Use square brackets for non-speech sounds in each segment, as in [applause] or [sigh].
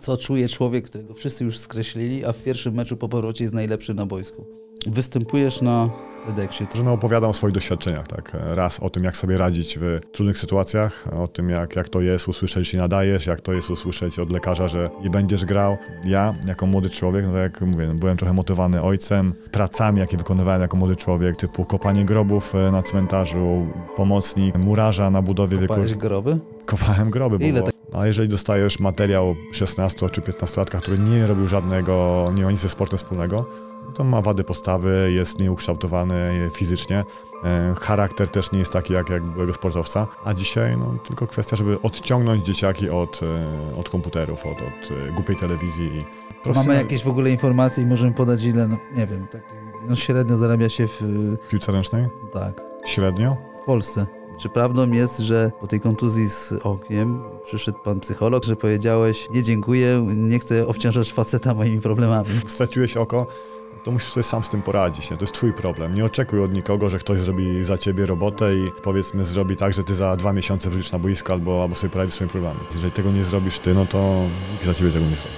co czuje człowiek, którego wszyscy już skreślili, a w pierwszym meczu po powrocie jest najlepszy na boisku. Występujesz na TEDxie. no opowiadam o swoich doświadczeniach, tak? Raz o tym, jak sobie radzić w trudnych sytuacjach, o tym, jak, jak to jest usłyszeć i nadajesz, jak to jest usłyszeć od lekarza, że nie będziesz grał. Ja, jako młody człowiek, no tak jak mówię, no byłem trochę motywowany ojcem, pracami, jakie wykonywałem jako młody człowiek, typu kopanie grobów e, na cmentarzu, pomocnik murarza na budowie... Kopałeś wieku... groby? Kopałem groby. Ile było... A jeżeli dostajesz materiał 16 czy 15-latka, który nie robił żadnego, nie ma nic ze sportem wspólnego, to ma wady postawy, jest nieukształtowany fizycznie, e, charakter też nie jest taki jak, jak byłego sportowca, a dzisiaj no, tylko kwestia, żeby odciągnąć dzieciaki od, e, od komputerów, od, od e, głupiej telewizji. Profesjonal... Mamy jakieś w ogóle informacje i możemy podać ile, no, nie wiem, tak, no, średnio zarabia się w... w piłce ręcznej? Tak. Średnio? W Polsce. Czy prawdą jest, że po tej kontuzji z okiem przyszedł pan psycholog, że powiedziałeś, nie dziękuję, nie chcę obciążać faceta moimi problemami? Straciłeś oko, to musisz sobie sam z tym poradzić. Nie? To jest twój problem. Nie oczekuj od nikogo, że ktoś zrobi za ciebie robotę i powiedzmy zrobi tak, że ty za dwa miesiące wrócisz na boisko albo, albo sobie poradzisz swoimi problemami. Jeżeli tego nie zrobisz ty, no to nikt za ciebie tego nie zrobi.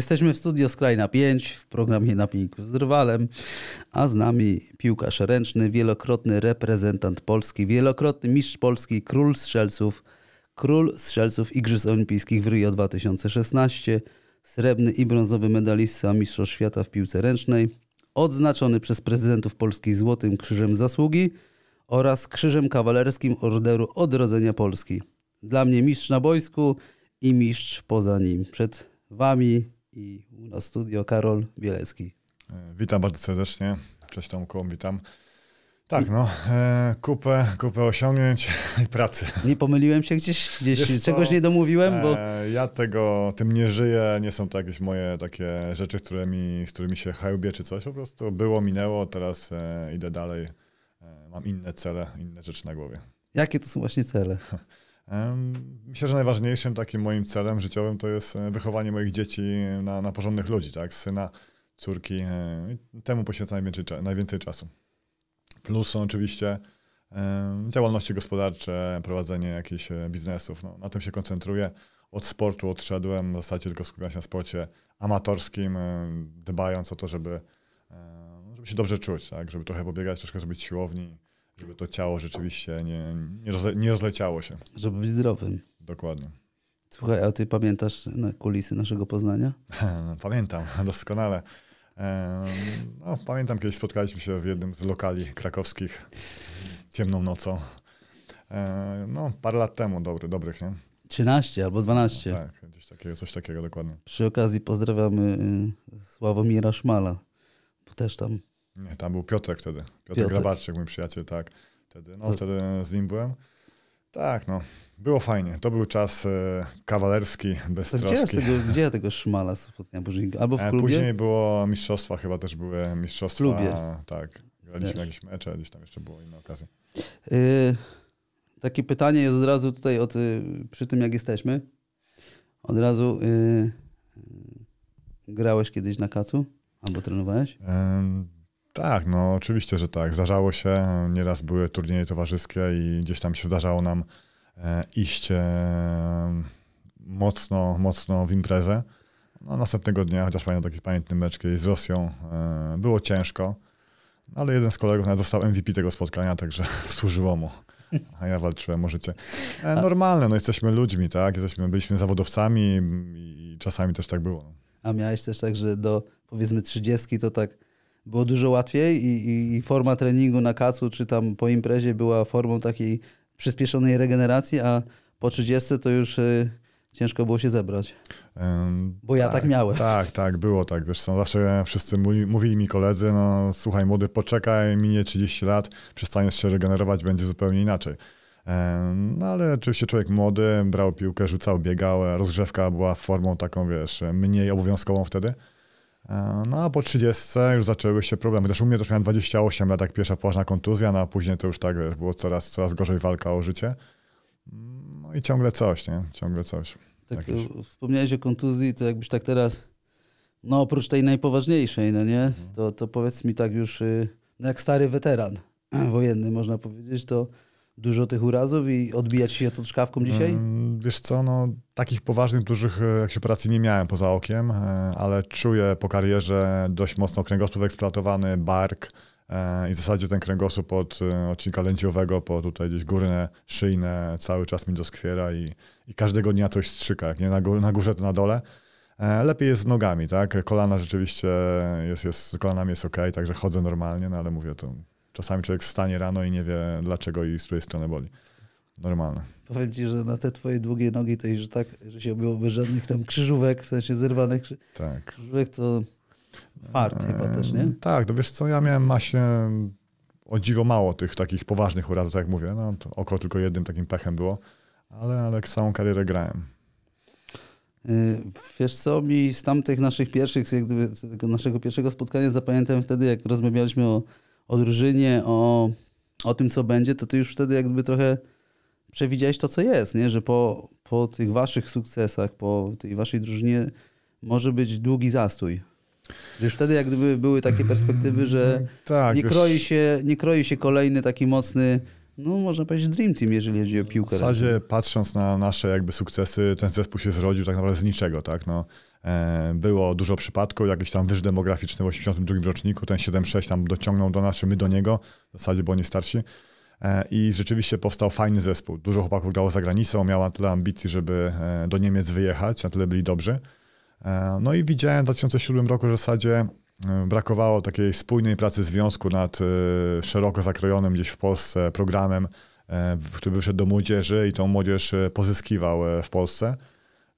Jesteśmy w studio Skrajna 5 w programie Na z Drwalem, a z nami piłkarz ręczny, wielokrotny reprezentant Polski, wielokrotny mistrz Polski, król strzelców, król strzelców Igrzysk Olimpijskich w Rio 2016, srebrny i brązowy medalista Mistrzostw Świata w piłce ręcznej, odznaczony przez prezydentów Polski Złotym Krzyżem Zasługi oraz Krzyżem Kawalerskim Orderu Odrodzenia Polski. Dla mnie mistrz na boisku i mistrz poza nim. Przed Wami i u nas studio Karol Bielecki. E, witam bardzo serdecznie. Cześć Tomku, witam. Tak, no, e, kupę, kupę osiągnięć [laughs] i pracy. Nie pomyliłem się gdzieś, gdzieś czegoś co? nie domówiłem, bo... E, ja tego, tym nie żyję, nie są to jakieś moje takie rzeczy, z którymi, z którymi się hełbię czy coś, po prostu było, minęło, teraz idę dalej, mam inne cele, inne rzeczy na głowie. Jakie to są właśnie cele? [laughs] Myślę, że najważniejszym takim moim celem życiowym to jest e, wychowanie moich dzieci e, na, na porządnych ludzi, tak? Syna, córki. E, temu poświęcam najwięcej, najwięcej czasu. Plus są oczywiście działalności gospodarcze, prowadzenie jakichś biznesów. No, na tym się koncentruję. Od sportu odszedłem, w zasadzie tylko skupiam się na sporcie amatorskim, dbając o to, żeby, żeby się dobrze czuć, tak? żeby trochę pobiegać, troszkę zrobić siłowni żeby to ciało rzeczywiście nie, nie, rozle, nie rozleciało się. Żeby być zdrowym. Dokładnie. Słuchaj, a ty pamiętasz no, kulisy naszego Poznania? [laughs] No, pamiętam, [laughs] doskonale. No, pamiętam, kiedyś spotkaliśmy się w jednym z lokali krakowskich ciemną nocą. No, parę lat temu dobry, dobrych, nie? 13 albo 12. No, tak, gdzieś takiego, coś takiego dokładnie. Przy okazji pozdrawiamy y, Sławomira Szmala, bo też tam nie, tam był Piotrek wtedy. Piotr Piotrek. Grabarczyk, mój przyjaciel, tak. Wtedy, no, to... Tak. wtedy z nim byłem. Tak, no. Było fajnie. To był czas e, kawalerski, bez troski. Gdzie, tego, gdzie ja [laughs] tego szmala spotkałem? Albo w e, klubie? Później było mistrzostwa, chyba też były mistrzostwa. W klubie. Tak. Graliśmy też. jakieś mecze, gdzieś tam jeszcze było inne okazje. E, takie pytanie jest od razu tutaj od, e, przy tym, jak jesteśmy. Od razu grałeś kiedyś na kacu? Albo trenowałeś? Tak, no oczywiście, że tak. Zdarzało się, nieraz były turnieje towarzyskie i gdzieś tam się zdarzało nam e, iść e, mocno, mocno w imprezę. No, następnego dnia, chociaż pamiętam taki pamiętny mecz z Rosją, e, było ciężko, no, ale jeden z kolegów nawet został MVP tego spotkania, także [laughs] służyło mu. A ja walczyłem o życie. Normalne, no jesteśmy ludźmi, tak? Jesteśmy, byliśmy zawodowcami i czasami też tak było. No. A miałeś też tak, że do powiedzmy 30 to tak było dużo łatwiej i, i, i forma treningu na kacu czy tam po imprezie była formą takiej przyspieszonej regeneracji, a po 30 to już y, ciężko było się zebrać. Um, Bo ja tak, tak, miałem. Tak, tak, było tak. Zresztą zawsze wszyscy mówili, mówili mi koledzy, no słuchaj młody, poczekaj, minie 30 lat, przestaniesz się regenerować, będzie zupełnie inaczej. no ale oczywiście człowiek młody brał piłkę, rzucał, biegał, rozgrzewka była formą taką, wiesz, mniej obowiązkową wtedy. E, no a po 30 już zaczęły się problemy. Też u mnie też miałem 28 lat, jak pierwsza poważna kontuzja, no a później to już tak, wiesz, było coraz, coraz gorzej walka o życie. No i ciągle coś, nie? Ciągle coś. Tak, wspomniałeś o kontuzji, to jakbyś tak teraz, no oprócz tej najpoważniejszej, no nie? Mhm. To, to powiedz mi tak już, y, no jak stary weteran [clears throat] wojenny, można powiedzieć, to dużo tych urazów i odbijać się to szkawką dzisiaj? Mm, wiesz co, no, takich poważnych, dużych e, operacji nie miałem poza okiem, e, ale czuję po karierze dość mocno kręgosłup eksploatowany, bark e, i w zasadzie ten kręgosłup od odcinka lędziowego po tutaj gdzieś górne, szyjne cały czas mi doskwiera i, i każdego dnia coś strzyka, jak nie na, górze, na górze to na dole. Lepiej jest z nogami, tak? Kolana rzeczywiście jest, jest z kolanami jest ok, także chodzę normalnie, no ale mówię to Czasami człowiek stanie rano i nie wie dlaczego i z której strony boli. Normalne. Powiem ci, że na te twoje długie nogi to że tak, że się obyłoby żadnych tam krzyżówek, w sensie zerwanych krzy... tak. krzyżówek, to fart eee, chyba też, nie? Tak, no wiesz co, ja miałem masie o dziwo mało tych takich poważnych urazów, tak jak mówię, no to oko tylko jednym takim pechem było, ale, ale całą karierę grałem. Y, wiesz co, mi z tamtych naszych pierwszych, naszego pierwszego spotkania zapamiętałem wtedy, jak rozmawialiśmy o o drużynie, o, o tym, co będzie, to ty już wtedy jakby trochę przewidziałeś to, co jest, nie? Że po, po tych waszych sukcesach, po tej waszej drużynie może być długi zastój. Że już wtedy jak gdyby były takie perspektywy, że mm, tak, nie, kroi się, nie kroi się kolejny taki mocny no można powiedzieć Dream Team, jeżeli chodzi o piłkę. W zasadzie patrząc na nasze jakby sukcesy, ten zespół się zrodził tak naprawdę z niczego, tak? No, E, było dużo przypadków, jakiś tam wyż demograficzny w 82 roczniku, ten 7-6 tam dociągnął do nas, czy my do niego, w zasadzie, bo oni starsi. E, I rzeczywiście powstał fajny zespół. Dużo chłopaków grało za granicą, miał na tyle ambicji, żeby e, do Niemiec wyjechać, na tyle byli dobrzy. No i widziałem w 2007 roku, że w zasadzie brakowało takiej spójnej pracy związku nad szeroko zakrojonym gdzieś w Polsce programem, który wyszedł do młodzieży i tą młodzież pozyskiwał w Polsce.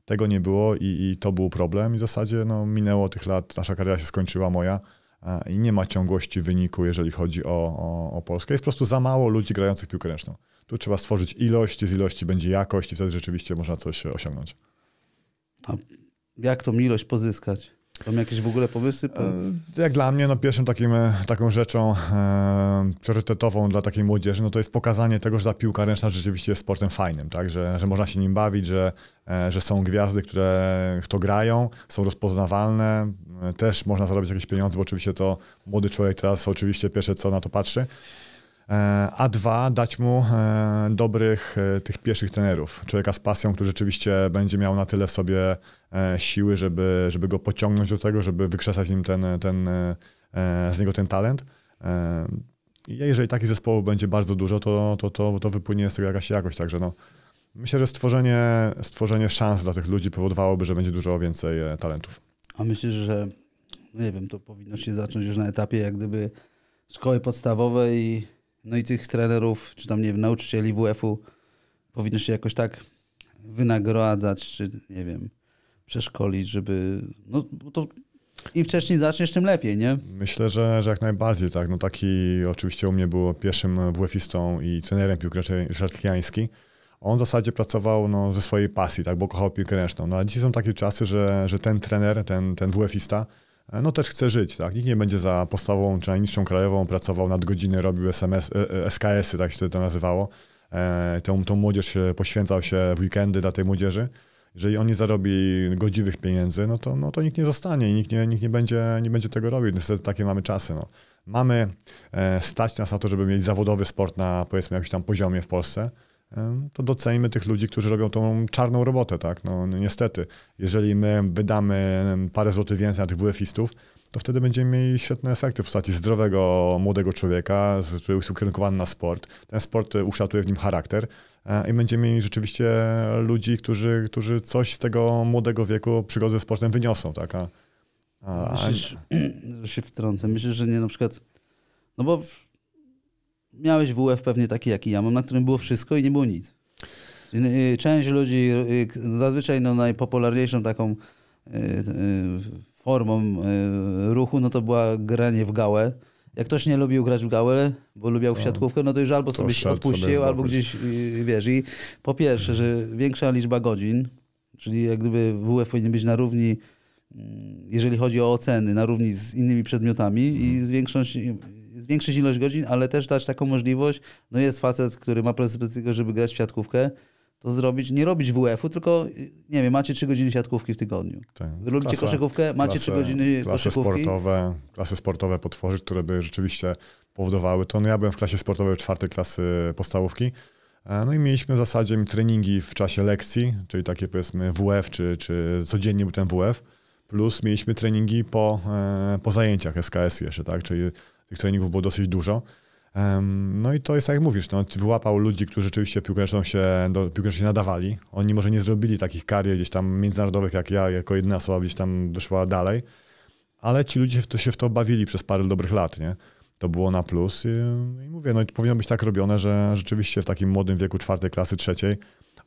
Tego nie było i, i to był problem. I w zasadzie no, minęło tych lat, nasza kariera się skończyła, moja e, i nie ma ciągłości wyniku, jeżeli chodzi o, o, o, Polskę. Jest po prostu za mało ludzi grających piłkę ręczną. Tu trzeba stworzyć ilość, z ilości będzie jakość i wtedy rzeczywiście można coś osiągnąć. A jak tą ilość pozyskać? Mam jakieś w ogóle pomysły? Po... E, jak dla mnie, no pierwszą takim, e, taką rzeczą e, priorytetową dla takiej młodzieży, no to jest pokazanie tego, że ta piłka ręczna rzeczywiście jest sportem fajnym, tak? Że, że można się nim bawić, że, e, że są gwiazdy, które w to grają, są rozpoznawalne, e, też można zarobić jakieś pieniądze, bo oczywiście to młody człowiek teraz oczywiście pierwsze co na to patrzy a dwa, dać mu dobrych tych pierwszych trenerów, człowieka z pasją, który rzeczywiście będzie miał na tyle sobie E, siły, żeby, żeby go pociągnąć do tego, żeby wykrzesać nim ten, ten, e, z niego ten talent. E, jeżeli takich zespołów będzie bardzo dużo, to, to, to, to wypłynie z tego jakaś jakość. Także no, myślę, że stworzenie, stworzenie szans dla tych ludzi powodowałoby, że będzie dużo więcej talentów. A myślisz, że nie wiem, to powinno się zacząć już na etapie jak gdyby szkoły podstawowej, no i tych trenerów, czy tam nie wiem, nauczycieli WF-u powinno się jakoś tak wynagradzać, czy nie wiem, przeszkolić, żeby. No, to im wcześniej zaczniesz, tym lepiej, nie? Myślę, że, że jak najbardziej, tak. No taki oczywiście u mnie był pierwszym WF-istą i trenerem piłki żartliańskiej. On w zasadzie pracował no, ze swojej pasji, tak, bo kochał piłkę ręczną. No a dzisiaj są takie czasy, że, że ten trener, ten, ten WF-ista, no też chce żyć, tak? Nikt nie będzie za podstawową czy najniższą krajową pracował nad godziny, robił SMS, SKS-y, e, e, tak się to nazywało. E, tą, tą młodzież poświęcał się w weekendy dla tej młodzieży jeżeli on nie zarobi godziwych pieniędzy, no to, no to nikt nie zostanie i nikt nie, nikt nie, będzie, nie będzie tego robił. Niestety takie mamy czasy. No. Mamy e, stać nas na to, żeby mieć zawodowy sport na powiedzmy jakimś tam poziomie w Polsce, e, to docenimy tych ludzi, którzy robią tą czarną robotę, tak? No, no niestety, jeżeli my wydamy parę złotych więcej na tych WF-istów, to wtedy będziemy mieli świetne efekty w postaci zdrowego, młodego człowieka, który jest ukierunkowany na sport. Ten sport e, ukształtuje w nim charakter, E, i będziemy mieli rzeczywiście ludzi, którzy, którzy coś z tego młodego wieku przygody z sportem wyniosą, tak? A, a... Myślisz, [clears throat] że się wtrącę. Myślisz, że nie na przykład, no bo w... miałeś WF pewnie taki, jaki ja mam, na którym było wszystko i nie było nic. Y, część ludzi, y, zazwyczaj no najpopularniejszą taką y, formą ruchu, no to była granie w gałę jak ktoś nie lubił grać w gałę, bo lubiał w no, siatkówkę, no to już albo sobie odpuścił, sobie albo gdzieś y, y, wiesz. I po pierwsze, że większa liczba godzin, czyli jak gdyby WF powinien być na równi, mm, jeżeli chodzi o oceny, na równi z innymi przedmiotami mm. i mhm. zwiększyć, y, zwiększyć ilość godzin, ale też dać taką możliwość. No jest facet, który ma tego, żeby grać w siatkówkę, to zrobić, nie robić WF-u, tylko nie wiem, macie trzy godziny siatkówki w tygodniu. Tak. Robicie klasę, koszykówkę, macie trzy godziny klasy koszykówki. Sportowe, klasy sportowe potworzyć, które by rzeczywiście powodowały to. No ja byłem w klasie sportowej czwartej klasy podstawówki. E, no i mieliśmy w zasadzie treningi w czasie lekcji, czyli takie powiedzmy WF, czy, czy codziennie był ten WF, plus mieliśmy treningi po, e, po zajęciach SKS jeszcze, tak? Czyli tych treningów było dosyć dużo. No i to jest tak jak mówisz, no, wyłapał ludzi, którzy rzeczywiście piłkarzom się, się nadawali. Oni może nie zrobili takich karier gdzieś tam międzynarodowych jak ja, jako jedna osoba gdzieś tam doszła dalej, ale ci ludzie w to, się w to bawili przez parę dobrych lat, nie? To było na plus i, i mówię, no i powinno być tak robione, że rzeczywiście w takim młodym wieku czwartej klasy, trzeciej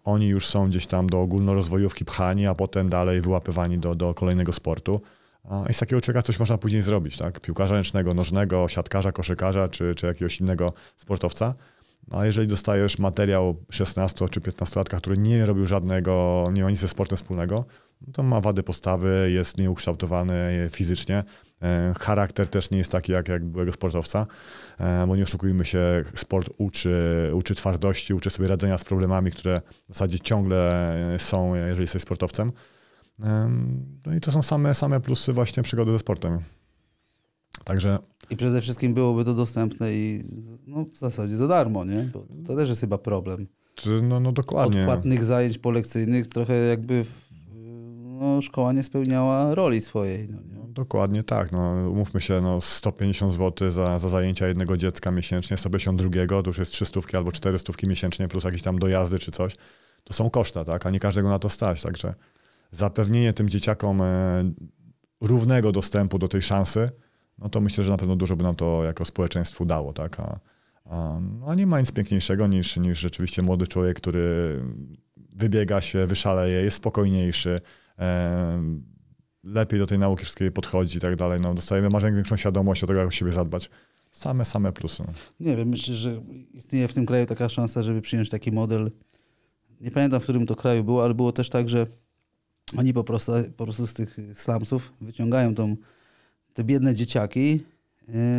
oni już są gdzieś tam do ogólnorozwojówki pchani, a potem dalej wyłapywani do, do kolejnego sportu. I z takiego człowieka coś można później zrobić, tak? Piłkarza ręcznego, nożnego, siatkarza, koszykarza czy, czy jakiegoś innego sportowca. No, a jeżeli dostajesz materiał 16 czy 15-latka, który nie robił żadnego, nie ma nic ze sportem wspólnego, no to ma wady postawy, jest nieukształtowany fizycznie. E, charakter też nie jest taki jak, jak byłego sportowca, e, bo nie oszukujmy się, sport uczy, uczy twardości, uczy sobie radzenia z problemami, które w zasadzie ciągle są, e, jeżeli jesteś sportowcem. No i to są same, same plusy właśnie przygody ze sportem. Także... I przede wszystkim byłoby to dostępne i no, w zasadzie za darmo, nie? Bo to też jest chyba problem. No, no dokładnie. Od płatnych zajęć polekcyjnych trochę jakby no, szkoła nie spełniała roli swojej. No, no, dokładnie tak. No, umówmy się, no, 150 zł za, za zajęcia jednego dziecka miesięcznie, się drugiego, to już jest 300 albo 400 miesięcznie plus jakieś tam dojazdy czy coś. To są koszta, tak? A nie każdego na to stać, także zapewnienie tym dzieciakom e, równego dostępu do tej szansy, no to myślę, że na pewno dużo by nam to jako społeczeństwu dało, tak? A, a, no, a nie ma nic piękniejszego niż, niż rzeczywiście młody człowiek, który wybiega się, wyszaleje, jest spokojniejszy, e, lepiej do tej nauki wszystkiej podchodzi i tak dalej. No, dostajemy marzeń większą świadomość o tego, jak o siebie zadbać. Same, same plusy. No. Nie wiem, myślę, że istnieje w tym kraju taka szansa, żeby przyjąć taki model. Nie pamiętam, w którym to kraju było, ale było też tak, że oni po prostu, po prostu z tych slumsów wyciągają tą, te biedne dzieciaki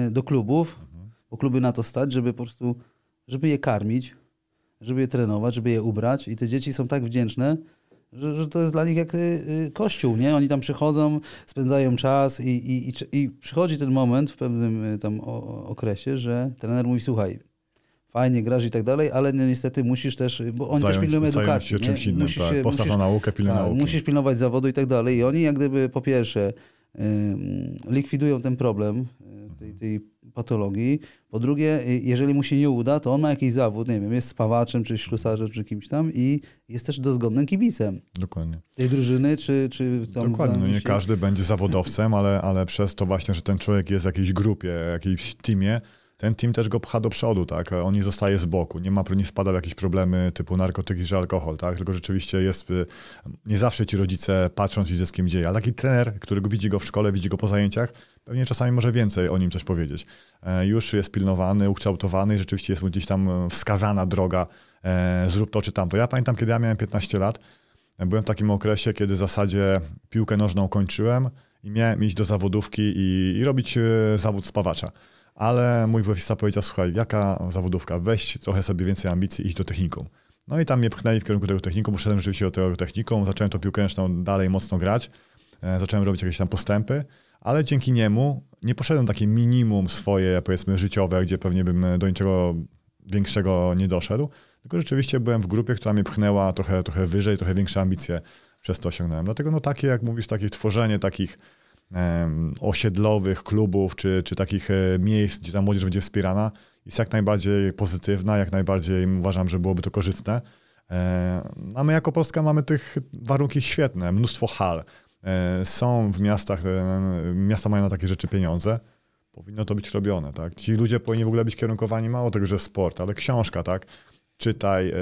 y, do klubów, mhm. bo kluby na to stać, żeby po prostu, żeby je karmić, żeby je trenować, żeby je ubrać i te dzieci są tak wdzięczne, że, że to jest dla nich jak y, y, kościół, nie? Oni tam przychodzą, spędzają czas i, i, i, i przychodzi ten moment w pewnym tam okresie, że trener mówi, słuchaj, fajnie grasz i tak dalej, ale no niestety musisz też, bo oni zająć, też pilnują edukacji. Się czymś innym, musisz, tak. Postaw na naukę, pilnuj tak, nauki. Musisz pilnować zawodu i tak dalej i oni jak gdyby po pierwsze likwidują ten problem y, tej, tej patologii. Po drugie, y, jeżeli mu się nie uda, to on ma jakiś zawód, nie wiem, jest spawaczem, czy ślusarzem, czy kimś tam i jest też dozgodnym kibicem. Dokładnie. Tej drużyny, czy... czy tam Dokładnie, no nie się... każdy będzie zawodowcem, ale, ale przez to właśnie, że ten człowiek jest w jakiejś grupie, jakiejś teamie, ten team też go pcha do przodu, tak? On nie zostaje z boku, nie ma, nie spada w jakieś problemy typu narkotyki czy alkohol, tak? Tylko rzeczywiście jest, y, nie zawsze ci rodzice patrzą, co się kim dzieje, ale taki trener, którego widzi go w szkole, widzi go po zajęciach, pewnie czasami może więcej o nim coś powiedzieć. E, już jest pilnowany, ukształtowany i rzeczywiście jest mu gdzieś tam e, wskazana droga, e, zrób to czy tamto. Ja pamiętam, kiedy ja miałem 15 lat, byłem w takim okresie, kiedy w zasadzie piłkę nożną kończyłem i miałem iść do zawodówki i, i robić zawód spawacza ale mój wojewódzka powiedział, słuchaj, jaka zawodówka, weź trochę sobie więcej ambicji, iść do technikum. No i tam mnie pchnęli w kierunku tego technikum, poszedłem rzeczywiście do tego technikum, zacząłem to piłkę ręczną dalej mocno grać, e, zacząłem robić jakieś tam postępy, ale dzięki niemu nie poszedłem takie minimum swoje, powiedzmy, życiowe, gdzie pewnie bym do niczego większego nie doszedł, tylko rzeczywiście byłem w grupie, która mnie pchnęła trochę, trochę wyżej, trochę większe ambicje przez to osiągnąłem. Dlatego no takie, jak mówisz, takie tworzenie takich osiedlowych klubów, czy, czy takich e, miejsc, gdzie ta młodzież będzie wspierana, jest jak najbardziej pozytywna, jak najbardziej uważam, że byłoby to korzystne. A e, no, my jako Polska mamy tych warunki świetne, mnóstwo hal. E, są w miastach, miasta mają na takie rzeczy pieniądze. Powinno to być robione, tak? Ci ludzie powinni w ogóle być kierunkowani mało tego, że sport, ale książka, tak? czytaj, e,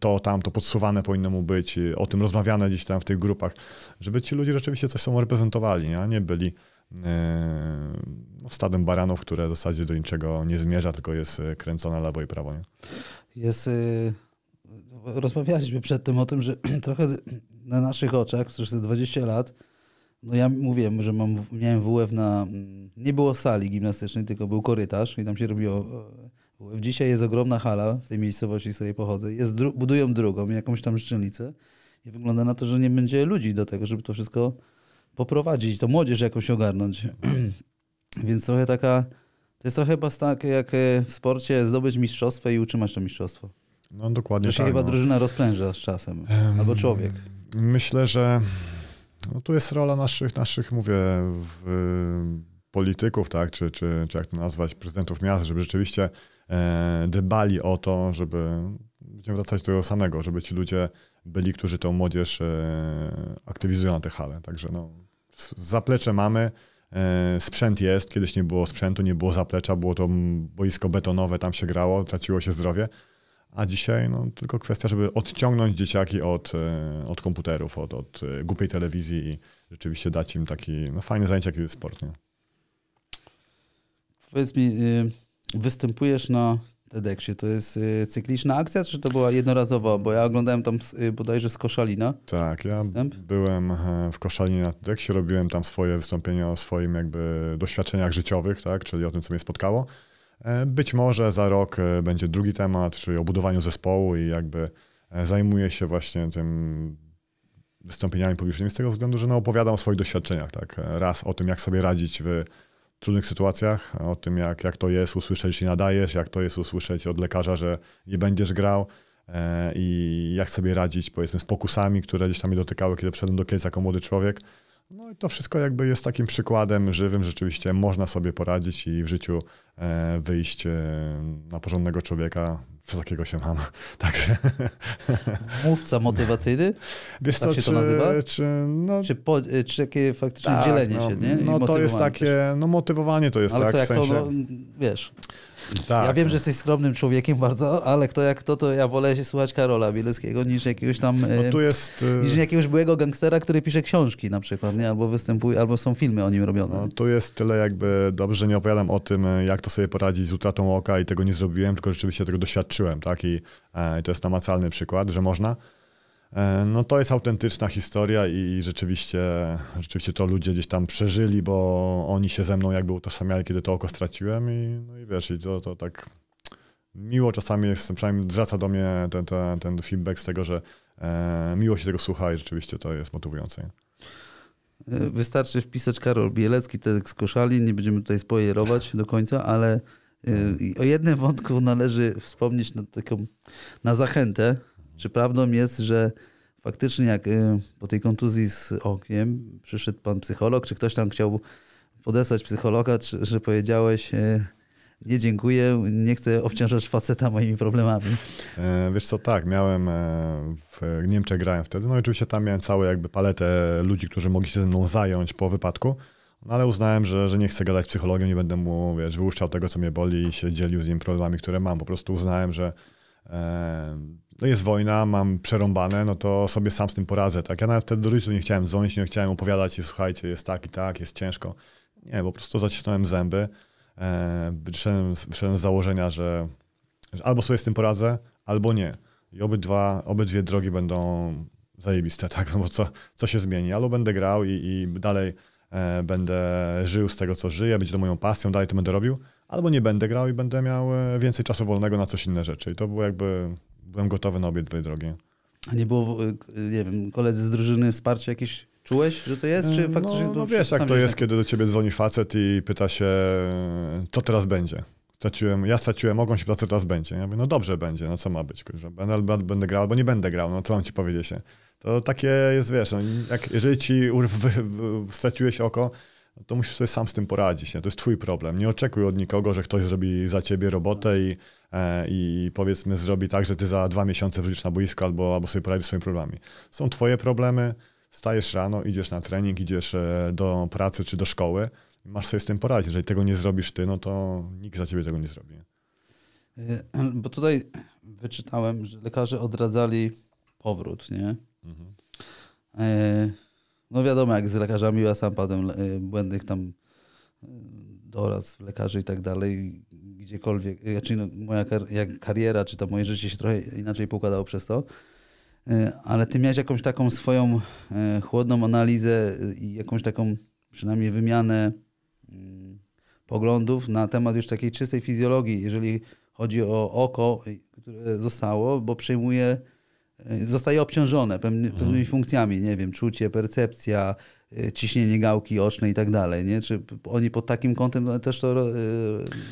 to, tamto, podsuwane powinno mu być, e, o tym rozmawiane gdzieś tam w tych grupach, żeby ci ludzie rzeczywiście coś są reprezentowali, a nie byli e, no, stadem baranów, które w zasadzie do niczego nie zmierza, tylko jest kręcone lewo i prawo. Nie? Jest, rozmawialiśmy przed tym o tym, że [clears throat] trochę na naszych oczach, przez te 20 lat, no ja mówiłem, że mam, miałem WF na, mm, nie było sali gimnastycznej, tylko był korytarz i tam się robiło Dzisiaj jest ogromna hala w tej miejscowości, z której pochodzę. Jest dru budują drugą, jakąś tam szczelnicę i wygląda na to, że nie będzie ludzi do tego, żeby to wszystko poprowadzić, to młodzież jakoś ogarnąć. [clears throat] Więc trochę taka, to jest trochę chyba tak jak e, w sporcie zdobyć mistrzostwo i utrzymać to mistrzostwo. No dokładnie To się tak, chyba no. drużyna rozpręża z czasem, albo człowiek. Myślę, że no, tu jest rola naszych, naszych mówię, w, polityków, tak, czy, czy, czy jak to nazwać, prezydentów miast, żeby rzeczywiście E, dbali o to, żeby wracać do tego samego, żeby ci ludzie byli, którzy tą młodzież e, aktywizują na te hale. Także no, zaplecze mamy, e, sprzęt jest, kiedyś nie było sprzętu, nie było zaplecza, było to boisko betonowe, tam się grało, traciło się zdrowie. A dzisiaj no, tylko kwestia, żeby odciągnąć dzieciaki od, od komputerów, od, od głupiej telewizji i rzeczywiście dać im taki no, fajny zajęcie, jaki jest sport. Nie? Powiedz mi, y, występujesz na TEDxie. To jest y, cykliczna akcja, czy to była jednorazowa? Bo ja oglądałem tam y, bodajże z Koszalina. Tak, ja byłem e, w Koszalinie na TEDxie, robiłem tam swoje wystąpienie o swoim jakby doświadczeniach życiowych, tak, czyli o tym, co mnie spotkało. E, być może za rok e, będzie drugi temat, czyli o budowaniu zespołu i jakby zajmuję się właśnie tym wystąpieniami publicznymi z tego względu, że no, opowiadam o swoich doświadczeniach. Tak? Raz o tym, jak sobie radzić w trudnych sytuacjach, o tym jak, jak to jest usłyszeć i nadajesz, jak to jest usłyszeć od lekarza, że nie będziesz grał e, i jak sobie radzić powiedzmy z pokusami, które gdzieś tam mnie dotykały, kiedy wszedłem do Kielc jako młody człowiek. No i to wszystko jakby jest takim przykładem żywym, rzeczywiście można sobie poradzić i w życiu e, wyjść e, na porządnego człowieka, co takiego się mam. [laughs] Także... Mówca motywacyjny? [laughs] Wiesz tak co, się czy, to nazywa? Czy, no... czy, po, y, czy takie faktycznie tak, dzielenie no, się, nie? I no to jest takie, no motywowanie to jest, Ale tak? to jak w sensie... to, no, wiesz... Tak. Ja wiem, że jesteś skromnym człowiekiem bardzo, ale kto jak kto, to ja wolę się słuchać Karola Bieleckiego niż jakiegoś tam... No e, tu jest... E, niż jakiegoś byłego gangstera, który pisze książki na przykład, nie? Albo występuje, albo są filmy o nim robione. No tu jest tyle jakby... Dobrze, że nie opowiadam o tym, e, jak to sobie poradzić z utratą oka i tego nie zrobiłem, tylko rzeczywiście tego doświadczyłem, tak? I, i to jest namacalny przykład, że można. E, no to jest autentyczna historia i rzeczywiście, rzeczywiście to ludzie gdzieś tam przeżyli, bo oni się ze mną jakby utożsamiali, kiedy to oko straciłem i, no i wiesz, i to, to tak miło czasami jest, przynajmniej wraca do mnie ten, ten, ten feedback z tego, że e, miło się tego słucha i rzeczywiście to jest motywujące. E, wystarczy wpisać Karol Bielecki, z koszali, nie będziemy tutaj spoilerować do końca, ale e, o jednym wątku należy wspomnieć na taką, na zachętę, czy prawdą jest, że faktycznie jak y, po tej kontuzji z okiem przyszedł pan psycholog, czy ktoś tam chciał podesłać psychologa, czy, że powiedziałeś y, nie dziękuję, nie chcę obciążać faceta moimi problemami. E, wiesz co, tak, miałem e, w Niemczech grałem wtedy, no i oczywiście tam miałem całą jakby paletę ludzi, którzy mogli się ze mną zająć po wypadku, no ale uznałem, że, że nie chcę gadać z psychologiem, nie będę mu, wiesz, wyłuszczał tego, co mnie boli i się dzielił z nim problemami, które mam. Po prostu uznałem, że e, no jest wojna, mam przerąbane, no to sobie sam z tym poradzę, tak? Ja nawet wtedy do rodziców nie chciałem dzwonić, nie chciałem opowiadać, słuchajcie, jest tak i tak, jest ciężko. Nie, po prostu zacisnąłem zęby, e, wyszedłem, wyszedłem z założenia, że, że, albo sobie z tym poradzę, albo nie. I obydwa, obydwie drogi będą zajebiste, tak? No bo co, co się zmieni? Albo będę grał i, i dalej e, będę żył z tego, co żyję, będzie to moją pasją, dalej to będę robił, albo nie będę grał i będę miał e, więcej czasu wolnego na coś inne rzeczy. I to było jakby byłem gotowy na obie dwie drogi. A nie było, y, y, nie wiem, koledzy z drużyny wsparcie jakieś Czułeś, że to jest? Czy y, faktycznie no, no wiesz, jak to jest, kiedy do ciebie dzwoni facet i pyta się, co teraz będzie? Straciłem, ja straciłem mogą się co teraz będzie. Ja mówię, no dobrze będzie, no co ma być? Kurwa? Będę, będę grał albo nie będę grał, no co mam ci powiedzieć? Się? To takie jest, wiesz, no, jak, jeżeli ci urw, straciłeś oko, to musisz sobie sam z tym poradzić. Nie? To jest twój problem. Nie oczekuj od nikogo, że ktoś zrobi za ciebie robotę i E, i powiedzmy zrobi tak, że ty za dwa miesiące wrócisz na boisko albo, albo sobie poradzisz swoimi problemami. Są twoje problemy, stajesz rano, idziesz na trening, idziesz e, do pracy czy do szkoły, masz sobie z tym poradzić. Jeżeli tego nie zrobisz ty, no to nikt za ciebie tego nie zrobi. E, bo tutaj wyczytałem, że lekarze odradzali powrót, nie? Mhm. No wiadomo, jak z lekarzami, ja sam padłem błędnych tam doradztw, lekarzy i tak dalej, gdziekolwiek, znaczy no, moja kar jak kariera, czy to moje życie się trochę inaczej pokładało przez to, e, ale ty miałeś jakąś taką swoją e, chłodną analizę i jakąś taką przynajmniej wymianę mm, poglądów na temat już takiej czystej fizjologii, jeżeli chodzi o oko, które zostało, bo przejmuje, e, zostaje obciążone pewnymi, mhm. funkcjami, nie wiem, czucie, percepcja, Y, ciśnienie gałki ocznej i tak dalej, nie? Czy oni pod takim kątem no, też to, y,